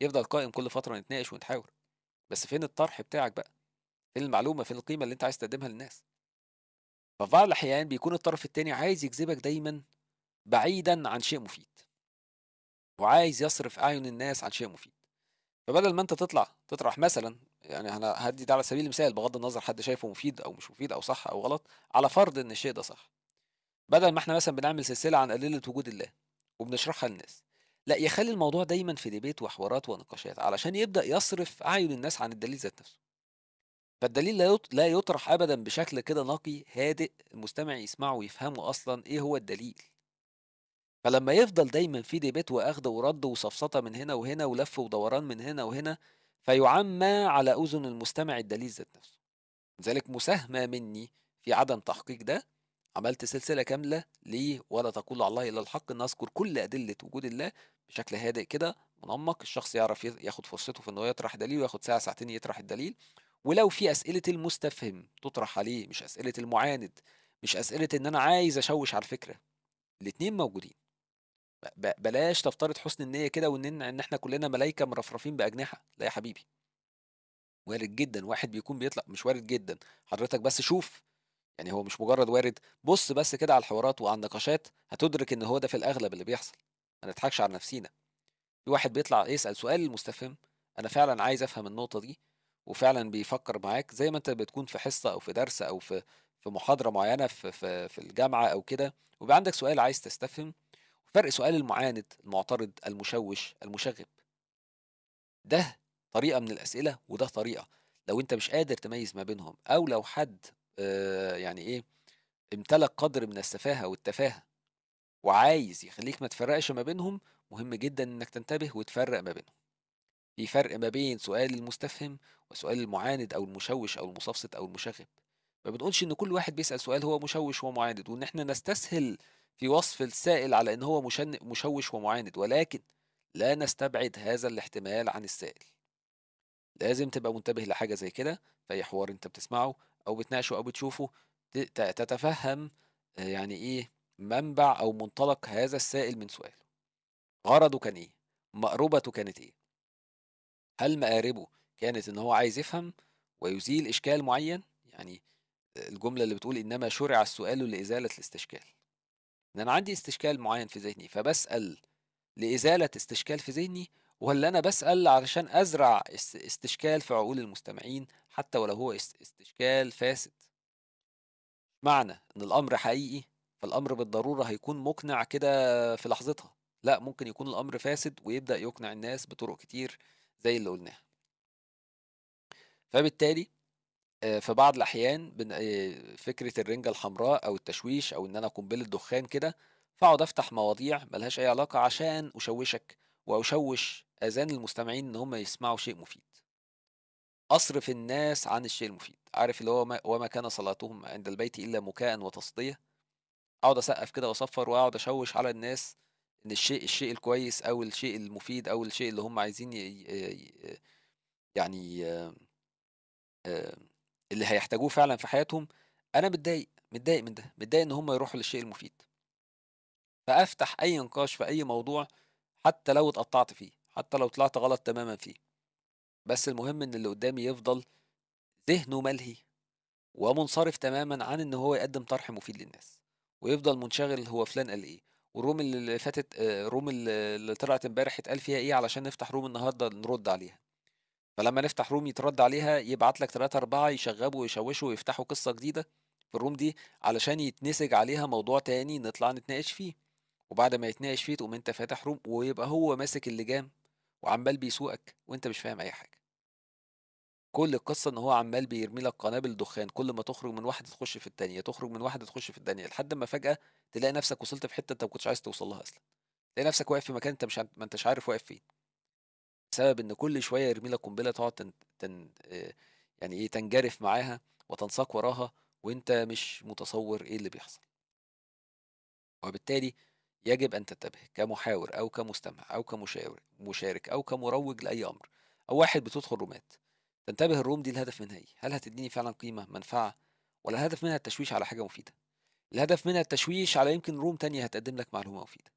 يفضل قائم كل فتره نتناقش ونتحاور بس فين الطرح بتاعك بقى فين المعلومه فين القيمه اللي انت عايز تقدمها للناس ففي بعض الاحيان بيكون الطرف الثاني عايز يجذبك دايما بعيدا عن شيء مفيد وعايز يصرف اعين الناس عن شيء مفيد فبدل ما انت تطلع تطرح مثلا يعني انا هدي ده على سبيل المثال بغض النظر حد شايفه مفيد او مش مفيد او صح او غلط على فرض ان الشيء ده صح بدل ما احنا مثلا بنعمل سلسله عن قليله وجود الله وبنشرحها للناس لا يخلي الموضوع دايما في ديبيت وحوارات ونقاشات علشان يبدا يصرف اعين الناس عن الدليل ذات نفسه فالدليل لا لا يطرح ابدا بشكل كده نقي هادئ المستمع يسمعه ويفهمه اصلا ايه هو الدليل فلما يفضل دايما في ديبيت واخد ورد وسفسطه من هنا وهنا ولف ودوران من هنا وهنا فيعمى على اذن المستمع الدليل ذات نفسه لذلك مساهمه مني في عدم تحقيق ده عملت سلسله كامله ليه ولا تقول على الله الا الحق ان اذكر كل ادله وجود الله بشكل هادئ كده منمق الشخص يعرف ياخد فرصته في ان هو يطرح دليل وياخد ساعه ساعتين يطرح الدليل ولو في اسئله المستفهم تطرح عليه مش اسئله المعاند مش اسئله ان انا عايز اشوش على الفكره الاتنين موجودين بلاش تفترض حسن النيه كده وان ان احنا كلنا ملايكه مرفرفين باجنحه لا يا حبيبي وارد جدا واحد بيكون بيطلع مش وارد جدا حضرتك بس شوف يعني هو مش مجرد وارد بص بس كده على الحوارات وعلى النقاشات هتدرك ان هو ده في الاغلب اللي بيحصل ما نضحكش على نفسينا في واحد بيطلع يسال سؤال المستفهم انا فعلا عايز افهم النقطه دي وفعلا بيفكر معاك زي ما انت بتكون في حصه او في درس او في في محاضره معينه في في, في الجامعه او كده وبقى عندك سؤال عايز تستفهم فرق سؤال المعاند المعترض المشوش المشغب ده طريقة من الأسئلة وده طريقة لو أنت مش قادر تميز ما بينهم أو لو حد آه، يعني إيه امتلك قدر من السفاهة والتفاهة وعايز يخليك ما تفرقش ما بينهم مهم جدا إنك تنتبه وتفرق ما بينهم في فرق ما بين سؤال المستفهم وسؤال المعاند أو المشوش أو المصفصف أو المشغب ما بنقولش إن كل واحد بيسأل سؤال هو مشوش ومعاند وإن إحنا نستسهل في وصف السائل على أن هو مشوش ومعاند ولكن لا نستبعد هذا الاحتمال عن السائل لازم تبقى منتبه لحاجة زي كده في أي حوار أنت بتسمعه أو بتناقشه أو بتشوفه تتفهم آه، يعني إيه منبع أو منطلق هذا السائل من سؤاله غرضه كان إيه مقربته كانت إيه هل مقاربه كانت إن هو عايز يفهم ويزيل إشكال معين يعني الجملة اللي بتقول إنما شرع السؤال لإزالة الاستشكال ان انا عندي استشكال معين في ذهني فبسال لازاله استشكال في ذهني ولا انا بسال علشان ازرع استشكال في عقول المستمعين حتى ولو هو استشكال فاسد معنى ان الامر حقيقي فالامر بالضروره هيكون مقنع كده في لحظتها لا ممكن يكون الامر فاسد ويبدا يقنع الناس بطرق كتير زي اللي قلناها فبالتالي آه، في بعض الأحيان آه، فكرة الرنجة الحمراء أو التشويش أو إن أنا قنبلة دخان كده، فاقعد أفتح مواضيع ملهاش أي علاقة عشان أشوّشك وأشوّش آذان المستمعين إن هم يسمعوا شيء مفيد. أصرف الناس عن الشيء المفيد، عارف اللي هو وما كان صلاتهم عند البيت إلا مُكاءً وتصدية، أقعد أسقّف كده وأصفّر وأقعد أشوّش على الناس إن الشيء الشيء الكويس أو الشيء المفيد أو الشيء اللي هم عايزين يعني آه، اللي هيحتاجوه فعلا في حياتهم انا متضايق متضايق من ده متضايق ان هم يروحوا للشيء المفيد فافتح اي نقاش في اي موضوع حتى لو اتقطعت فيه حتى لو طلعت غلط تماما فيه بس المهم ان اللي قدامي يفضل ذهنه ملهي ومنصرف تماما عن ان هو يقدم طرح مفيد للناس ويفضل منشغل هو فلان قال ايه والروم اللي فاتت آه، روم اللي طلعت امبارح اتقال فيها ايه علشان نفتح روم النهارده نرد عليها فلما نفتح روم يترد عليها يبعت لك ثلاثة أربعة يشغبوا ويشوشوا ويفتحوا قصة جديدة في الروم دي علشان يتنسج عليها موضوع تاني نطلع نتناقش فيه وبعد ما يتناقش فيه تقوم انت فاتح روم ويبقى هو ماسك اللجام وعمال بيسوقك وانت مش فاهم اي حاجة كل القصة ان هو عمال بيرمي لك قنابل دخان كل ما تخرج من واحدة تخش في التانية تخرج من واحدة تخش في التانية لحد ما فجأة تلاقي نفسك وصلت في حتة انت ما كنتش عايز توصل لها اصلا تلاقي نفسك واقف في مكان انت مش ما انتش عارف واقف فين بسبب إن كل شوية يرمي لك قنبلة تقعد تن... تن... آه، يعني إيه تنجرف معاها وتنساق وراها وأنت مش متصور إيه اللي بيحصل وبالتالي يجب أن تنتبه كمحاور أو كمستمع أو كمشاور مشارك أو كمروج لأي أمر أو واحد بتدخل رومات تنتبه الروم دي الهدف منها إيه؟ هل هتديني فعلا قيمة منفعة ولا الهدف منها التشويش على حاجة مفيدة؟ الهدف منها التشويش على يمكن روم تانية هتقدم لك معلومة مفيدة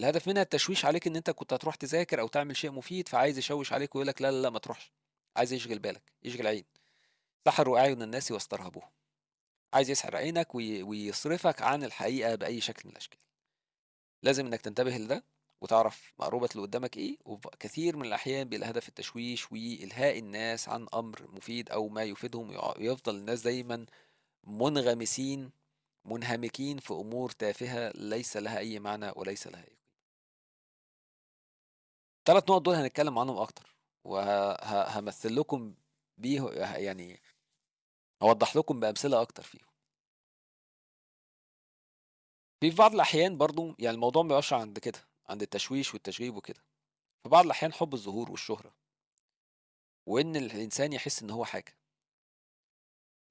الهدف منها التشويش عليك إن أنت كنت هتروح تذاكر أو تعمل شيء مفيد فعايز يشوش عليك ويقول لك لا لا لا ما تروحش عايز يشغل بالك يشغل عين سحروا أعين الناس واسترهبوه عايز يسحر عينك ويصرفك عن الحقيقة بأي شكل من الأشكال لازم إنك تنتبه لده وتعرف مقروبة اللي قدامك إيه وكثير من الأحيان بيبقى الهدف التشويش وإلهاء الناس عن أمر مفيد أو ما يفيدهم ويفضل الناس دايما منغمسين منهمكين في أمور تافهة ليس لها أي معنى وليس لها أي الثلاث نقط دول هنتكلم عنهم اكتر وهمثل لكم بيه يعني اوضح لكم بامثله اكتر فيهم في بعض الاحيان برضو يعني الموضوع ما بيبقاش عند كده عند التشويش والتشغيب وكده في بعض الاحيان حب الظهور والشهره وان الانسان يحس ان هو حاجه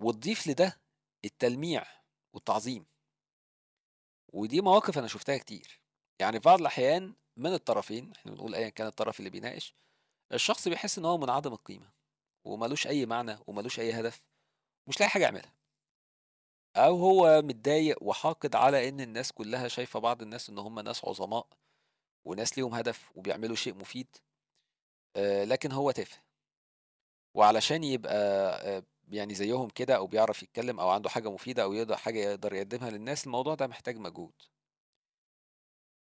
وتضيف لده التلميع والتعظيم ودي مواقف انا شفتها كتير يعني في بعض الاحيان من الطرفين احنا بنقول ايا كان الطرف اللي بيناقش الشخص بيحس ان هو منعدم القيمه وملوش اي معنى وملوش اي هدف مش لاقي حاجه يعملها او هو متضايق وحاقد على ان الناس كلها شايفه بعض الناس ان هم ناس عظماء وناس ليهم هدف وبيعملوا شيء مفيد آه، لكن هو تافه وعلشان يبقى آه، يعني زيهم كده او بيعرف يتكلم او عنده حاجه مفيده او يقدر حاجه يقدر يقدمها للناس الموضوع ده محتاج مجهود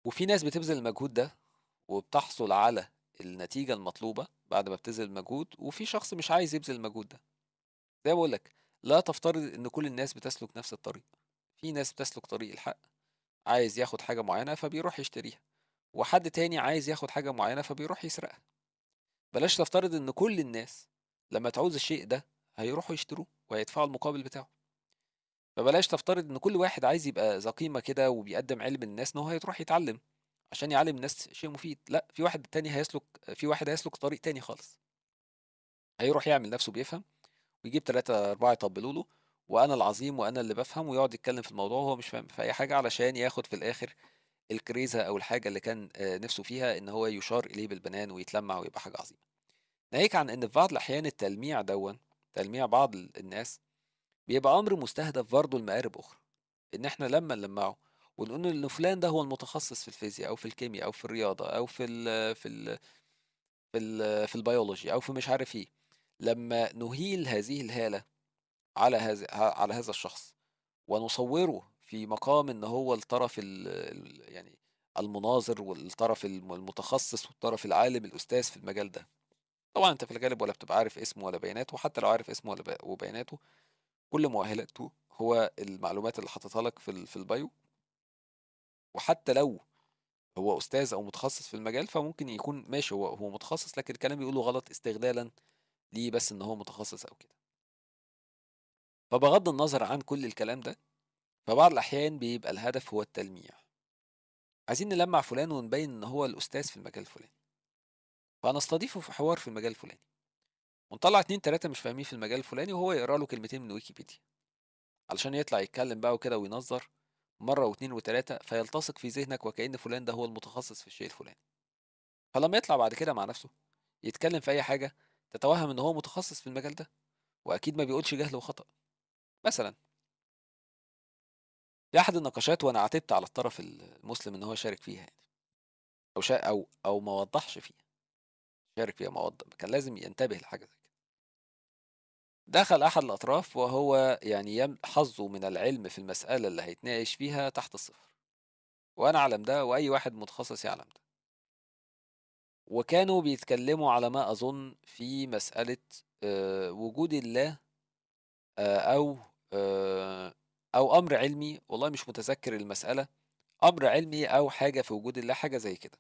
وفي ناس بتبذل المجهود ده وبتحصل على النتيجة المطلوبة بعد ما بتبذل المجهود وفي شخص مش عايز يبذل المجهود ده زي ما بقول لك لا تفترض ان كل الناس بتسلك نفس الطريق في ناس بتسلك طريق الحق عايز ياخد حاجة معينة فبيروح يشتريها وحد تاني عايز ياخد حاجة معينة فبيروح يسرقها بلاش تفترض ان كل الناس لما تعوز الشيء ده هيروحوا يشتروه وهيدفعوا المقابل بتاعه فبلاش تفترض ان كل واحد عايز يبقى ذا قيمه كده وبيقدم علم للناس ان هو هيروح يتعلم عشان يعلم الناس شيء مفيد لا في واحد تاني هيسلك في واحد هيسلك طريق تاني خالص هيروح يعمل نفسه بيفهم ويجيب ثلاثة أربعة يطبلوا له وأنا العظيم وأنا اللي بفهم ويقعد يتكلم في الموضوع وهو مش فاهم في أي حاجة علشان ياخد في الآخر الكريزة أو الحاجة اللي كان آه، نفسه فيها إن هو يشار إليه بالبنان ويتلمع ويبقى حاجة عظيمة ناهيك عن إن في بعض الأحيان التلميع دون تلميع بعض الناس بيبقى امر مستهدف برضه لمقارب اخرى ان احنا لما نلمعه ونقول ان فلان ده هو المتخصص في الفيزياء او في الكيمياء او في الرياضه او في الـ في الـ في الـ في البيولوجي او في مش عارف ايه لما نهيل هذه الهاله على هذا على هذا الشخص ونصوره في مقام ان هو الطرف الـ يعني المناظر والطرف المتخصص والطرف العالم الاستاذ في المجال ده طبعا انت في الغالب ولا بتبقى عارف اسمه ولا بياناته وحتى لو عارف اسمه ولا وبياناته كل مؤهلاته هو المعلومات اللي حاططها لك في في البايو وحتى لو هو استاذ او متخصص في المجال فممكن يكون ماشي هو هو متخصص لكن الكلام بيقوله غلط استغلالا ليه بس ان هو متخصص او كده فبغض النظر عن كل الكلام ده فبعض الاحيان بيبقى الهدف هو التلميع عايزين نلمع فلان ونبين ان هو الاستاذ في المجال الفلاني فهنستضيفه في حوار في المجال الفلاني ونطلع اتنين تلاتة مش فاهمين في المجال الفلاني وهو يقرا له كلمتين من ويكيبيديا علشان يطلع يتكلم بقى وكده وينظر مرة واتنين وتلاتة فيلتصق في ذهنك وكأن فلان ده هو المتخصص في الشيء الفلاني فلما يطلع بعد كده مع نفسه يتكلم في أي حاجة تتوهم إن هو متخصص في المجال ده وأكيد ما بيقولش جهل وخطأ مثلا في أحد النقاشات وأنا عاتبت على الطرف المسلم إن هو شارك فيها يعني أو شا أو أو ما وضحش فيها شارك فيها ما وضح كان لازم ينتبه لحاجة زي دخل أحد الأطراف وهو يعني حظه من العلم في المسألة اللي هيتناقش فيها تحت الصفر وأنا أعلم ده وأي واحد متخصص يعلم ده وكانوا بيتكلموا على ما أظن في مسألة آه، وجود الله آه، أو آه، أو أمر علمي والله مش متذكر المسألة أمر علمي أو حاجة في وجود الله حاجة زي كده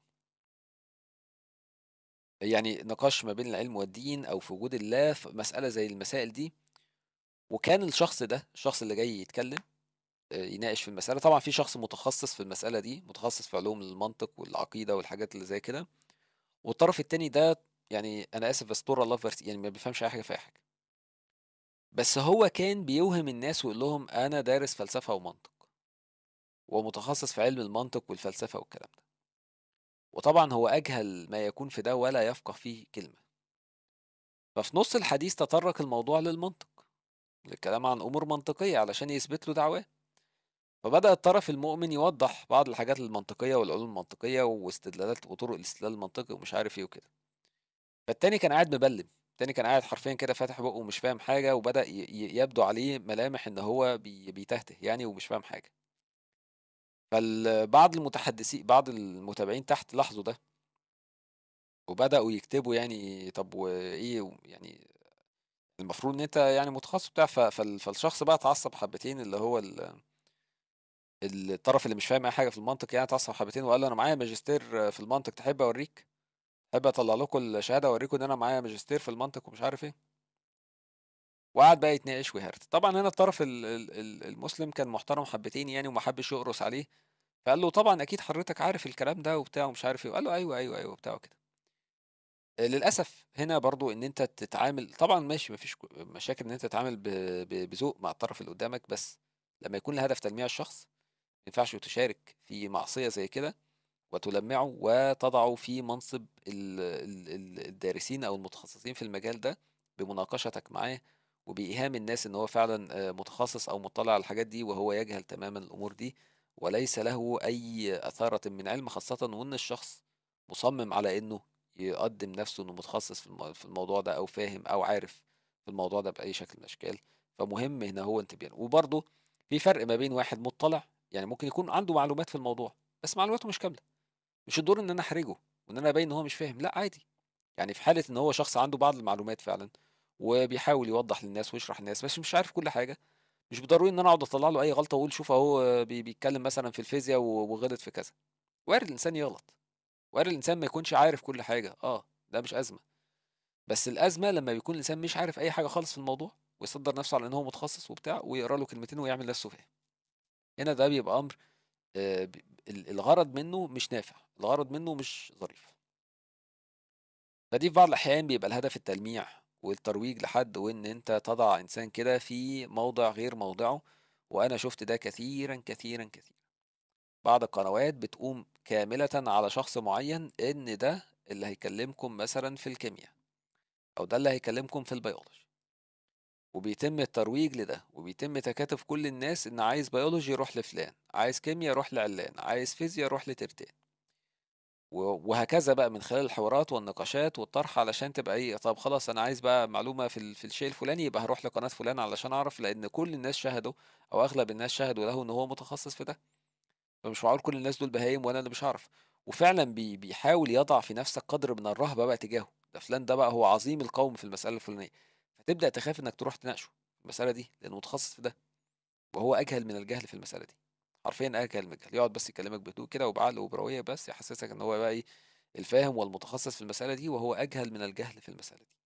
يعني نقاش ما بين العلم والدين أو في وجود الله في مسألة زي المسائل دي وكان الشخص ده الشخص اللي جاي يتكلم آه، يناقش في المسألة طبعا في شخص متخصص في المسألة دي متخصص في علوم المنطق والعقيدة والحاجات اللي زي كده والطرف التاني ده يعني أنا آسف بس طور الله يعني ما بيفهمش أي حاجة في أي حاجة بس هو كان بيوهم الناس ويقول لهم أنا دارس فلسفة ومنطق ومتخصص في علم المنطق والفلسفة والكلام ده وطبعا هو أجهل ما يكون في ده ولا يفقه فيه كلمة ففي نص الحديث تطرق الموضوع للمنطق للكلام عن أمور منطقية علشان يثبت له دعواه فبدأ الطرف المؤمن يوضح بعض الحاجات المنطقية والعلوم المنطقية واستدلالات وطرق الاستدلال المنطقي ومش عارف ايه وكده فالتاني كان قاعد مبلم التاني كان قاعد حرفيا كده فاتح بقه ومش فاهم حاجة وبدأ يبدو عليه ملامح إن هو بيتهته يعني ومش فاهم حاجة فبعض المتحدثين بعض المتابعين تحت لاحظوا ده وبداوا يكتبوا يعني طب وايه يعني المفروض ان انت يعني متخصص بتاع فالشخص بقى اتعصب حبتين اللي هو الطرف اللي مش فاهم اي حاجه في المنطق يعني اتعصب حبتين وقال له انا معايا ماجستير في المنطق تحب اوريك احب اطلع لكم الشهاده اوريكم ان انا معايا ماجستير في المنطق ومش عارف ايه وقعد بقى يتناقش ويهرت طبعا هنا الطرف المسلم كان محترم حبتين يعني وما حبش يقرص عليه فقال له طبعا اكيد حضرتك عارف الكلام ده وبتاع ومش عارف ايه وقال له ايوه ايوه ايوه وبتاع وكده آه، للاسف هنا برضو ان انت تتعامل طبعا ماشي مفيش مشاكل ان انت تتعامل بذوق مع الطرف اللي قدامك بس لما يكون الهدف تلميع الشخص ما ينفعش تشارك في معصيه زي كده وتلمعه وتضعه في منصب الدارسين او المتخصصين في المجال ده بمناقشتك معاه وبإيهام الناس إن هو فعلا آه، متخصص أو مطلع على الحاجات دي وهو يجهل تماما الأمور دي وليس له أي أثارة من علم خاصة وإن الشخص مصمم على إنه يقدم نفسه إنه متخصص في الموضوع ده أو فاهم أو عارف في الموضوع ده بأي شكل من الأشكال فمهم هنا هو انتباه وبرضه في فرق ما بين واحد مطلع يعني ممكن يكون عنده معلومات في الموضوع بس معلوماته مش كاملة مش الدور إن أنا أحرجه وإن أنا أبين إن هو مش فاهم لا عادي يعني في حالة إن هو شخص عنده بعض المعلومات فعلا وبيحاول يوضح للناس ويشرح للناس بس مش عارف كل حاجه مش بضروري ان انا اقعد اطلع له اي غلطه واقول شوف اهو بيتكلم مثلا في الفيزياء وغلط في كذا وارد الانسان يغلط وارد الانسان ما يكونش عارف كل حاجه اه ده مش ازمه بس الازمه لما بيكون الانسان مش عارف اي حاجه خالص في الموضوع ويصدر نفسه على ان هو متخصص وبتاع ويقرا له كلمتين ويعمل نفسه فاهم هنا ده بيبقى امر آه، الغرض منه مش نافع الغرض منه مش ظريف فدي في بعض الاحيان بيبقى الهدف التلميع والترويج لحد وان انت تضع انسان كده في موضع غير موضعه وانا شفت ده كثيرا كثيرا كثيرا بعض القنوات بتقوم كاملة على شخص معين ان ده اللي هيكلمكم مثلا في الكيمياء او ده اللي هيكلمكم في البيولوجي وبيتم الترويج لده وبيتم تكاتف كل الناس ان عايز بيولوجي يروح لفلان عايز كيمياء يروح لعلان عايز فيزياء يروح لترتان وهكذا بقى من خلال الحوارات والنقاشات والطرح علشان تبقى إيه، طب خلاص أنا عايز بقى معلومة في في الشيء الفلاني يبقى هروح لقناة فلان علشان أعرف، لأن كل الناس شهدوا أو أغلب الناس شهدوا له إن هو متخصص في ده. فمش معقول كل الناس دول بهايم وأنا اللي مش عارف وفعلًا بي بيحاول يضع في نفسك قدر من الرهبة بقى تجاهه، ده فلان ده بقى هو عظيم القوم في المسألة الفلانية، فتبدأ تخاف إنك تروح تناقشه في المسألة دي، لأنه متخصص في ده، وهو أجهل من الجهل في المسألة دي. حرفيا اكلمك يقعد بس يكلمك بهدوء كده وبعقل وبرويه بس يحسسك ان هو بقى ايه الفاهم والمتخصص في المساله دي وهو اجهل من الجهل في المساله دي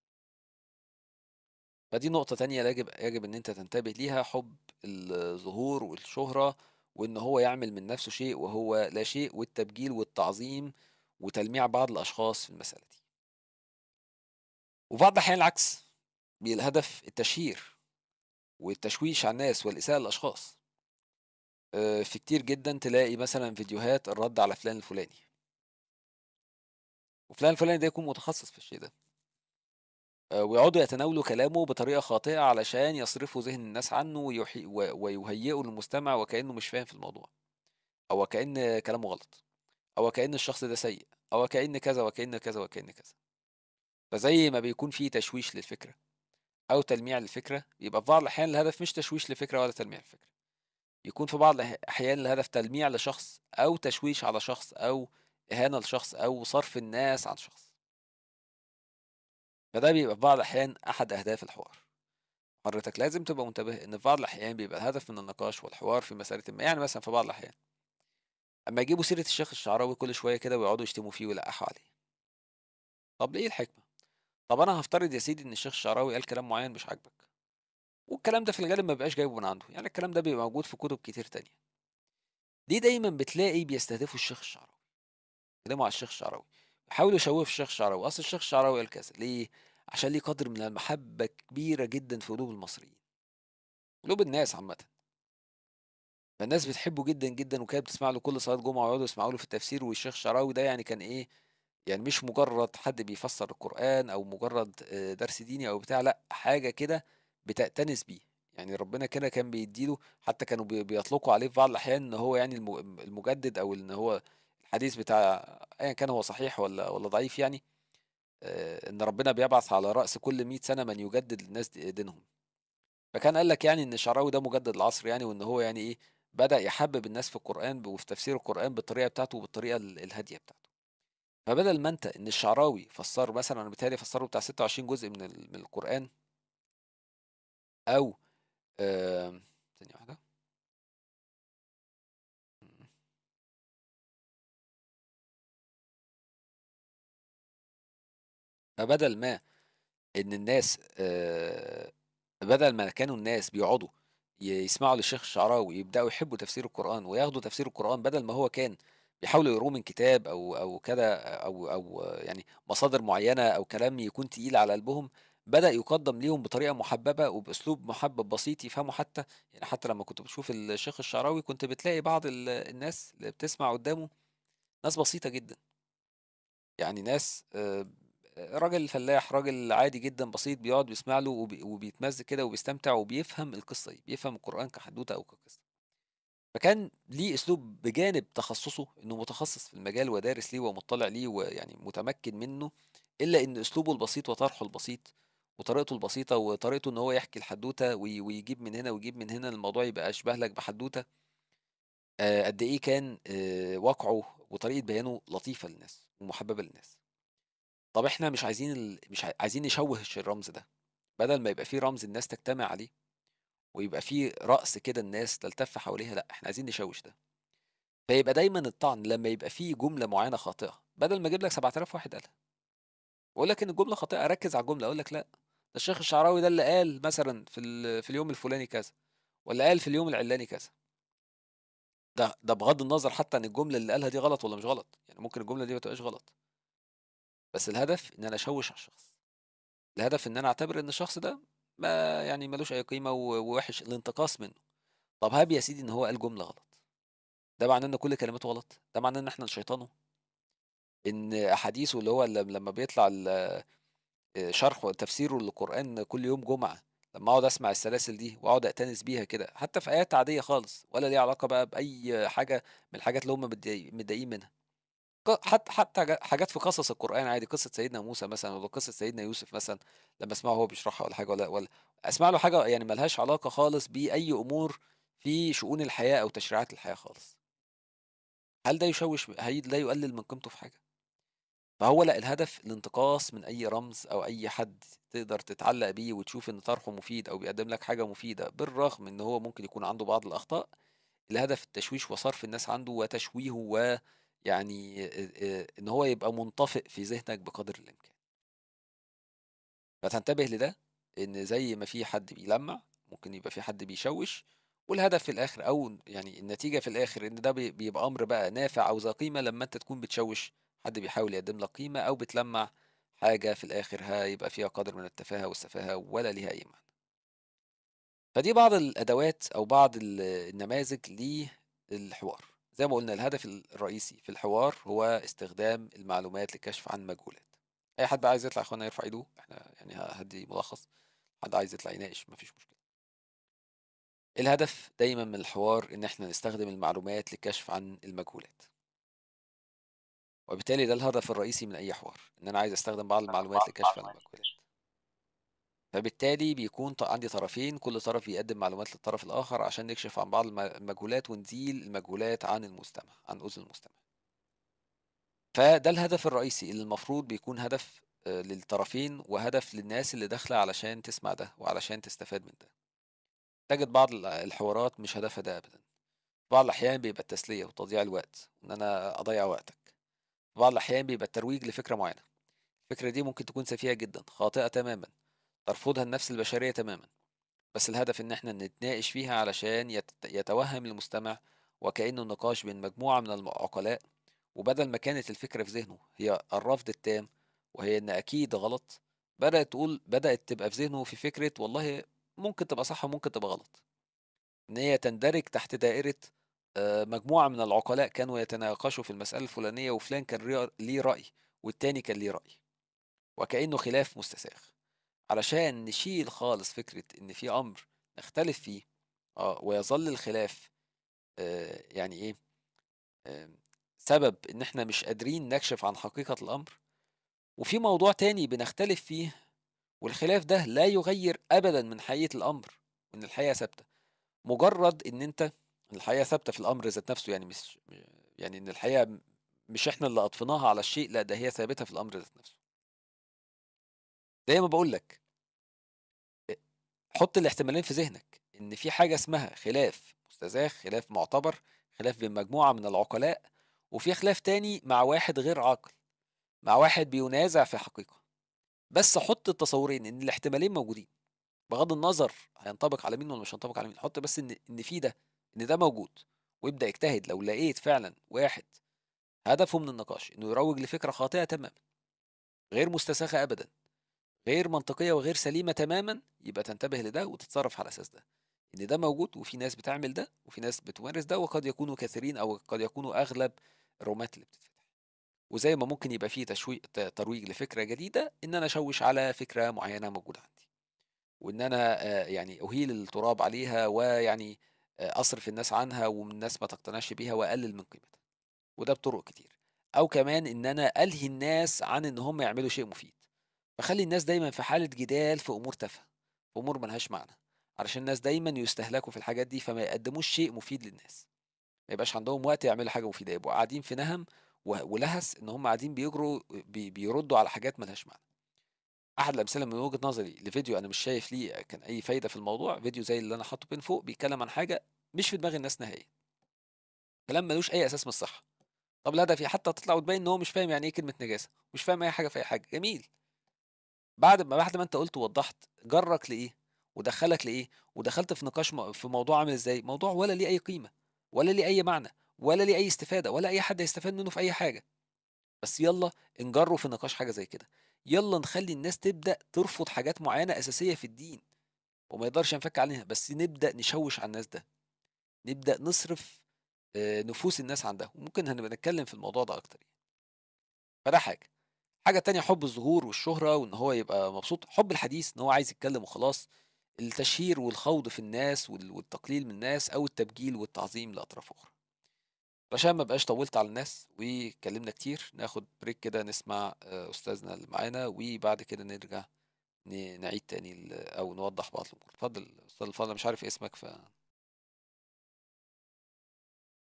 فدي نقطة تانية يجب يجب إن أنت تنتبه ليها حب الظهور والشهرة وإن هو يعمل من نفسه شيء وهو لا شيء والتبجيل والتعظيم وتلميع بعض الأشخاص في المسألة دي. وبعض الأحيان العكس الهدف التشهير والتشويش على الناس والإساءة للأشخاص. آه، في كتير جدا تلاقي مثلا فيديوهات الرد على فلان الفلاني وفلان الفلاني ده يكون متخصص في الشيء ده آه، ويقعدوا يتناولوا كلامه بطريقة خاطئة علشان يصرفوا ذهن الناس عنه ويحي... و... ويهيئوا المستمع وكأنه مش فاهم في الموضوع أو كأن كلامه غلط أو كأن الشخص ده سيء أو كأن كذا وكأن كذا وكأن كذا فزي ما بيكون في تشويش للفكرة أو تلميع للفكرة يبقى في بعض الأحيان الهدف مش تشويش لفكرة ولا تلميع للفكرة يكون في بعض الأحيان الهدف تلميع لشخص أو تشويش على شخص أو إهانة لشخص أو صرف الناس عن شخص فده بيبقى في بعض الأحيان أحد أهداف الحوار حضرتك لازم تبقى منتبه إن في بعض الأحيان بيبقى الهدف من النقاش والحوار في مسألة ما يعني مثلا في بعض الأحيان أما يجيبوا سيرة الشيخ الشعراوي كل شوية كده ويقعدوا يشتموا فيه ويلقحوا عليه طب ليه الحكمة؟ طب أنا هفترض يا سيدي إن الشيخ الشعراوي قال كلام معين مش عاجبك والكلام ده في الغالب ما بيبقاش جايبه من عنده يعني الكلام ده بيبقى موجود في كتب كتير تانية دي دايما بتلاقي بيستهدفوا الشيخ الشعراوي بيتكلموا على الشيخ الشعراوي بيحاولوا يشوفوا الشيخ الشعراوي اصل الشيخ الشعراوي قال كذا ليه عشان ليه قدر من المحبة كبيرة جدا في قلوب المصريين قلوب الناس عامة فالناس بتحبه جدا جدا وكانت بتسمع له كل صلاة جمعة ويقعدوا يسمعوا له في التفسير والشيخ الشعراوي ده يعني كان ايه يعني مش مجرد حد بيفسر القرآن او مجرد آه، درس ديني او بتاع لا حاجة كده بتأتنس بيه يعني ربنا كده كان بيديله حتى كانوا بيطلقوا عليه في بعض الأحيان إن هو يعني المجدد أو إن هو الحديث بتاع أيا كان هو صحيح ولا ولا ضعيف يعني آه، إن ربنا بيبعث على رأس كل 100 سنة من يجدد للناس دينهم فكان قال لك يعني إن الشعراوي ده مجدد العصر يعني وإن هو يعني إيه بدأ يحبب الناس في القرآن وفي تفسير القرآن بالطريقة بتاعته وبالطريقة الهادية بتاعته فبدل ما أنت إن الشعراوي فسر مثلا أنا بتهيألي فسره بتاع 26 جزء من القرآن او آمم، ثانيه واحده إمم. فبدل ما ان الناس بدل ما كانوا الناس بيقعدوا يسمعوا للشيخ الشعراوي يبداوا يحبوا تفسير القران وياخدوا تفسير القران بدل ما هو كان بيحاولوا يقروا من كتاب او او كذا او او يعني مصادر معينه او كلام يكون تقيل على قلبهم بدأ يقدم ليهم بطريقة محببة وبأسلوب محبب بسيط يفهموا حتى يعني حتى لما كنت بشوف الشيخ الشعراوي كنت بتلاقي بعض الناس اللي بتسمع قدامه ناس بسيطة جدا يعني ناس آه، راجل فلاح راجل عادي جدا بسيط بيقعد بيسمع له وبيتمزج كده وبيستمتع وبيفهم القصة دي بيفهم القرآن كحدوتة أو كقصة فكان ليه أسلوب بجانب تخصصه إنه متخصص في المجال ودارس ليه ومطلع ليه ويعني متمكن منه إلا إن أسلوبه البسيط وطرحه البسيط وطريقته البسيطة وطريقته إن هو يحكي الحدوتة ويجيب من هنا ويجيب من هنا الموضوع يبقى أشبه لك بحدوتة قد إيه كان واقعه وقعه وطريقة بيانه لطيفة للناس ومحببة للناس طب إحنا مش عايزين ال... مش عايزين نشوه الرمز ده بدل ما يبقى فيه رمز الناس تجتمع عليه ويبقى فيه رأس كده الناس تلتف حواليها لا إحنا عايزين نشوش ده فيبقى دايما الطعن لما يبقى فيه جملة معينة خاطئة بدل ما أجيب لك 7000 واحد قالها واقول لك ان الجمله خاطئه اركز على الجمله اقول لك لا ده الشيخ الشعراوي ده اللي قال مثلا في في اليوم الفلاني كذا ولا قال في اليوم العلاني كذا ده ده بغض النظر حتى ان الجمله اللي قالها دي غلط ولا مش غلط يعني ممكن الجمله دي ما تبقاش غلط بس الهدف ان انا اشوش على الشخص الهدف ان انا اعتبر ان الشخص ده ما يعني ملوش اي قيمه ووحش الانتقاص منه طب هاب يا سيدي ان هو قال جمله غلط ده معناه ان كل كلماته غلط ده معناه ان احنا شيطانه ان احاديثه اللي هو لما بيطلع شرح وتفسيره للقرآن كل يوم جمعة لما اقعد اسمع السلاسل دي واقعد اتنس بيها كده حتى في ايات عاديه خالص ولا ليها علاقه بقى باي حاجه من الحاجات اللي هم متضايقين منها حتى حتى حاجات في قصص القران عادي قصه سيدنا موسى مثلا ولا قصه سيدنا يوسف مثلا لما اسمعه هو بيشرحها ولا حاجه ولا ولا اسمع له حاجه يعني ملهاش علاقه خالص باي امور في شؤون الحياه او تشريعات الحياه خالص هل ده يشوش هل ده يقلل من قيمته في حاجه فهو لأ الهدف الانتقاص من أي رمز أو أي حد تقدر تتعلّق بيه وتشوف إن طرحه مفيد أو بيقدّم لك حاجة مفيدة، بالرغم إن هو ممكن يكون عنده بعض الأخطاء، الهدف التشويش وصرف الناس عنده وتشويهه ويعني يعني إن هو يبقى مُنطفئ في ذهنك بقدر الإمكان. فتنتبه لده، إن زي ما في حد بيلمّع، ممكن يبقى في حد بيشوّش، والهدف في الآخر أو يعني النتيجة في الآخر إن ده بيبقى أمر بقى نافع أو ذا قيمة لمّا أنت تكون بتشوّش حد بيحاول يقدم لك قيمة أو بتلمع حاجة في الآخر هيبقى فيها قدر من التفاهة والسفاهة ولا ليها أي معنى فدي بعض الأدوات أو بعض النماذج للحوار زي ما قلنا الهدف الرئيسي في الحوار هو استخدام المعلومات للكشف عن مجهولات أي حد بقى عايز يطلع أخوانا يرفع إيده إحنا يعني هدي ملخص حد عايز يطلع يناقش مفيش مشكلة الهدف دايما من الحوار إن إحنا نستخدم المعلومات لكشف عن المجهولات وبالتالي ده الهدف الرئيسي من اي حوار ان انا عايز استخدم بعض المعلومات لكشف المجهولات فبالتالي بيكون عندي طرفين كل طرف بيقدم معلومات للطرف الاخر عشان نكشف عن بعض المجهولات ونزيل المجهولات عن المستمع عن اذن المستمع فده الهدف الرئيسي اللي المفروض بيكون هدف آه، للطرفين وهدف للناس اللي داخله علشان تسمع ده وعلشان تستفاد من ده تجد بعض الحوارات مش هدفها ده ابدا بعض الاحيان بيبقى التسليه وتضييع الوقت ان انا اضيع وقتك بعض الأحيان بيبقى الترويج لفكرة معينة الفكرة دي ممكن تكون سفيهة جدا خاطئة تماما ترفضها النفس البشرية تماما بس الهدف إن إحنا نتناقش فيها علشان يتوهم المستمع وكأنه نقاش بين مجموعة من العقلاء وبدل ما كانت الفكرة في ذهنه هي الرفض التام وهي إن أكيد غلط بدأت تقول بدأت تبقى في ذهنه في فكرة والله ممكن تبقى صح وممكن تبقى غلط إن هي تندرج تحت دائرة آه، مجموعة من العقلاء كانوا يتناقشوا في المسألة الفلانية وفلان كان ليه رأي والتاني كان ليه رأي وكأنه خلاف مستساغ علشان نشيل خالص فكرة إن في أمر نختلف فيه آه، ويظل الخلاف آه، يعني إيه سبب إن إحنا مش قادرين نكشف عن حقيقة الأمر وفي موضوع تاني بنختلف فيه والخلاف ده لا يغير أبدا من حقيقة الأمر وإن الحقيقة ثابتة مجرد إن أنت الحقيقة ثابتة في الأمر ذات نفسه يعني مش يعني إن الحقيقة مش إحنا اللي أطفيناها على الشيء لا ده هي ثابتة في الأمر ذات نفسه دايما بقول لك حط الاحتمالين في ذهنك إن في حاجة اسمها خلاف مستزاخ خلاف معتبر خلاف بين مجموعة من العقلاء وفي خلاف تاني مع واحد غير عاقل مع واحد بينازع في حقيقة بس حط التصورين إن الاحتمالين موجودين بغض النظر هينطبق على مين ولا مش هينطبق على مين حط بس إن إن في ده ان ده موجود وابدا اجتهد لو لقيت فعلا واحد هدفه من النقاش انه يروج لفكره خاطئه تماما غير مستساخه ابدا غير منطقيه وغير سليمه تماما يبقى تنتبه لده وتتصرف على اساس ده ان ده موجود وفي ناس بتعمل ده وفي ناس بتمارس ده وقد يكونوا كثيرين او قد يكونوا اغلب الرومات اللي بتتفتح وزي ما ممكن يبقى فيه تشويق ترويج لفكره جديده ان انا اشوش على فكره معينه موجوده عندي وان انا آه، يعني اهيل التراب عليها ويعني آه، اصرف الناس عنها والناس ما تقتنعش بيها واقلل من قيمتها وده بطرق كتير او كمان ان انا الهي الناس عن ان هم يعملوا شيء مفيد بخلي الناس دايما في حاله جدال في امور تافهه في امور ملهاش معنى علشان الناس دايما يستهلكوا في الحاجات دي فما يقدموش شيء مفيد للناس ما يبقاش عندهم وقت يعملوا حاجه مفيده يبقوا قاعدين في نهم ولهس ان هم قاعدين بيجروا بيردوا على حاجات ملهاش معنى احد الامثله من وجهه نظري لفيديو انا مش شايف ليه كان اي فايده في الموضوع فيديو زي اللي انا حاطه بين فوق بيتكلم عن حاجه مش في دماغ الناس نهائيا كلام ملوش اي اساس من الصحه طب الهدف ايه حتى تطلع وتبين ان هو مش فاهم يعني ايه كلمه نجاسه مش فاهم اي حاجه في اي حاجه جميل بعد ما بعد ما انت قلت ووضحت جرك لايه ودخلك لايه ودخلت في نقاش في موضوع عامل ازاي موضوع ولا ليه اي قيمه ولا ليه اي معنى ولا ليه اي استفاده ولا اي حد هيستفاد منه في اي حاجه بس يلا انجروا في نقاش حاجه زي كده يلا نخلي الناس تبدا ترفض حاجات معينه اساسيه في الدين وما يقدرش ينفك عليها بس نبدا نشوش على الناس ده نبدا نصرف آه، نفوس الناس عندها وممكن هنبقى نتكلم في الموضوع ده اكتر يعني. فده حاجه حاجه تانية حب الظهور والشهره وان هو يبقى مبسوط حب الحديث ان هو عايز يتكلم وخلاص التشهير والخوض في الناس والتقليل من الناس او التبجيل والتعظيم لاطراف اخرى عشان ما بقاش طولت على الناس وكلمنا كتير ناخد بريك كده نسمع آه، استاذنا اللي معانا وبعد كده نرجع نعيد تاني او نوضح بعض الامور اتفضل استاذ الفضل مش عارف اسمك ف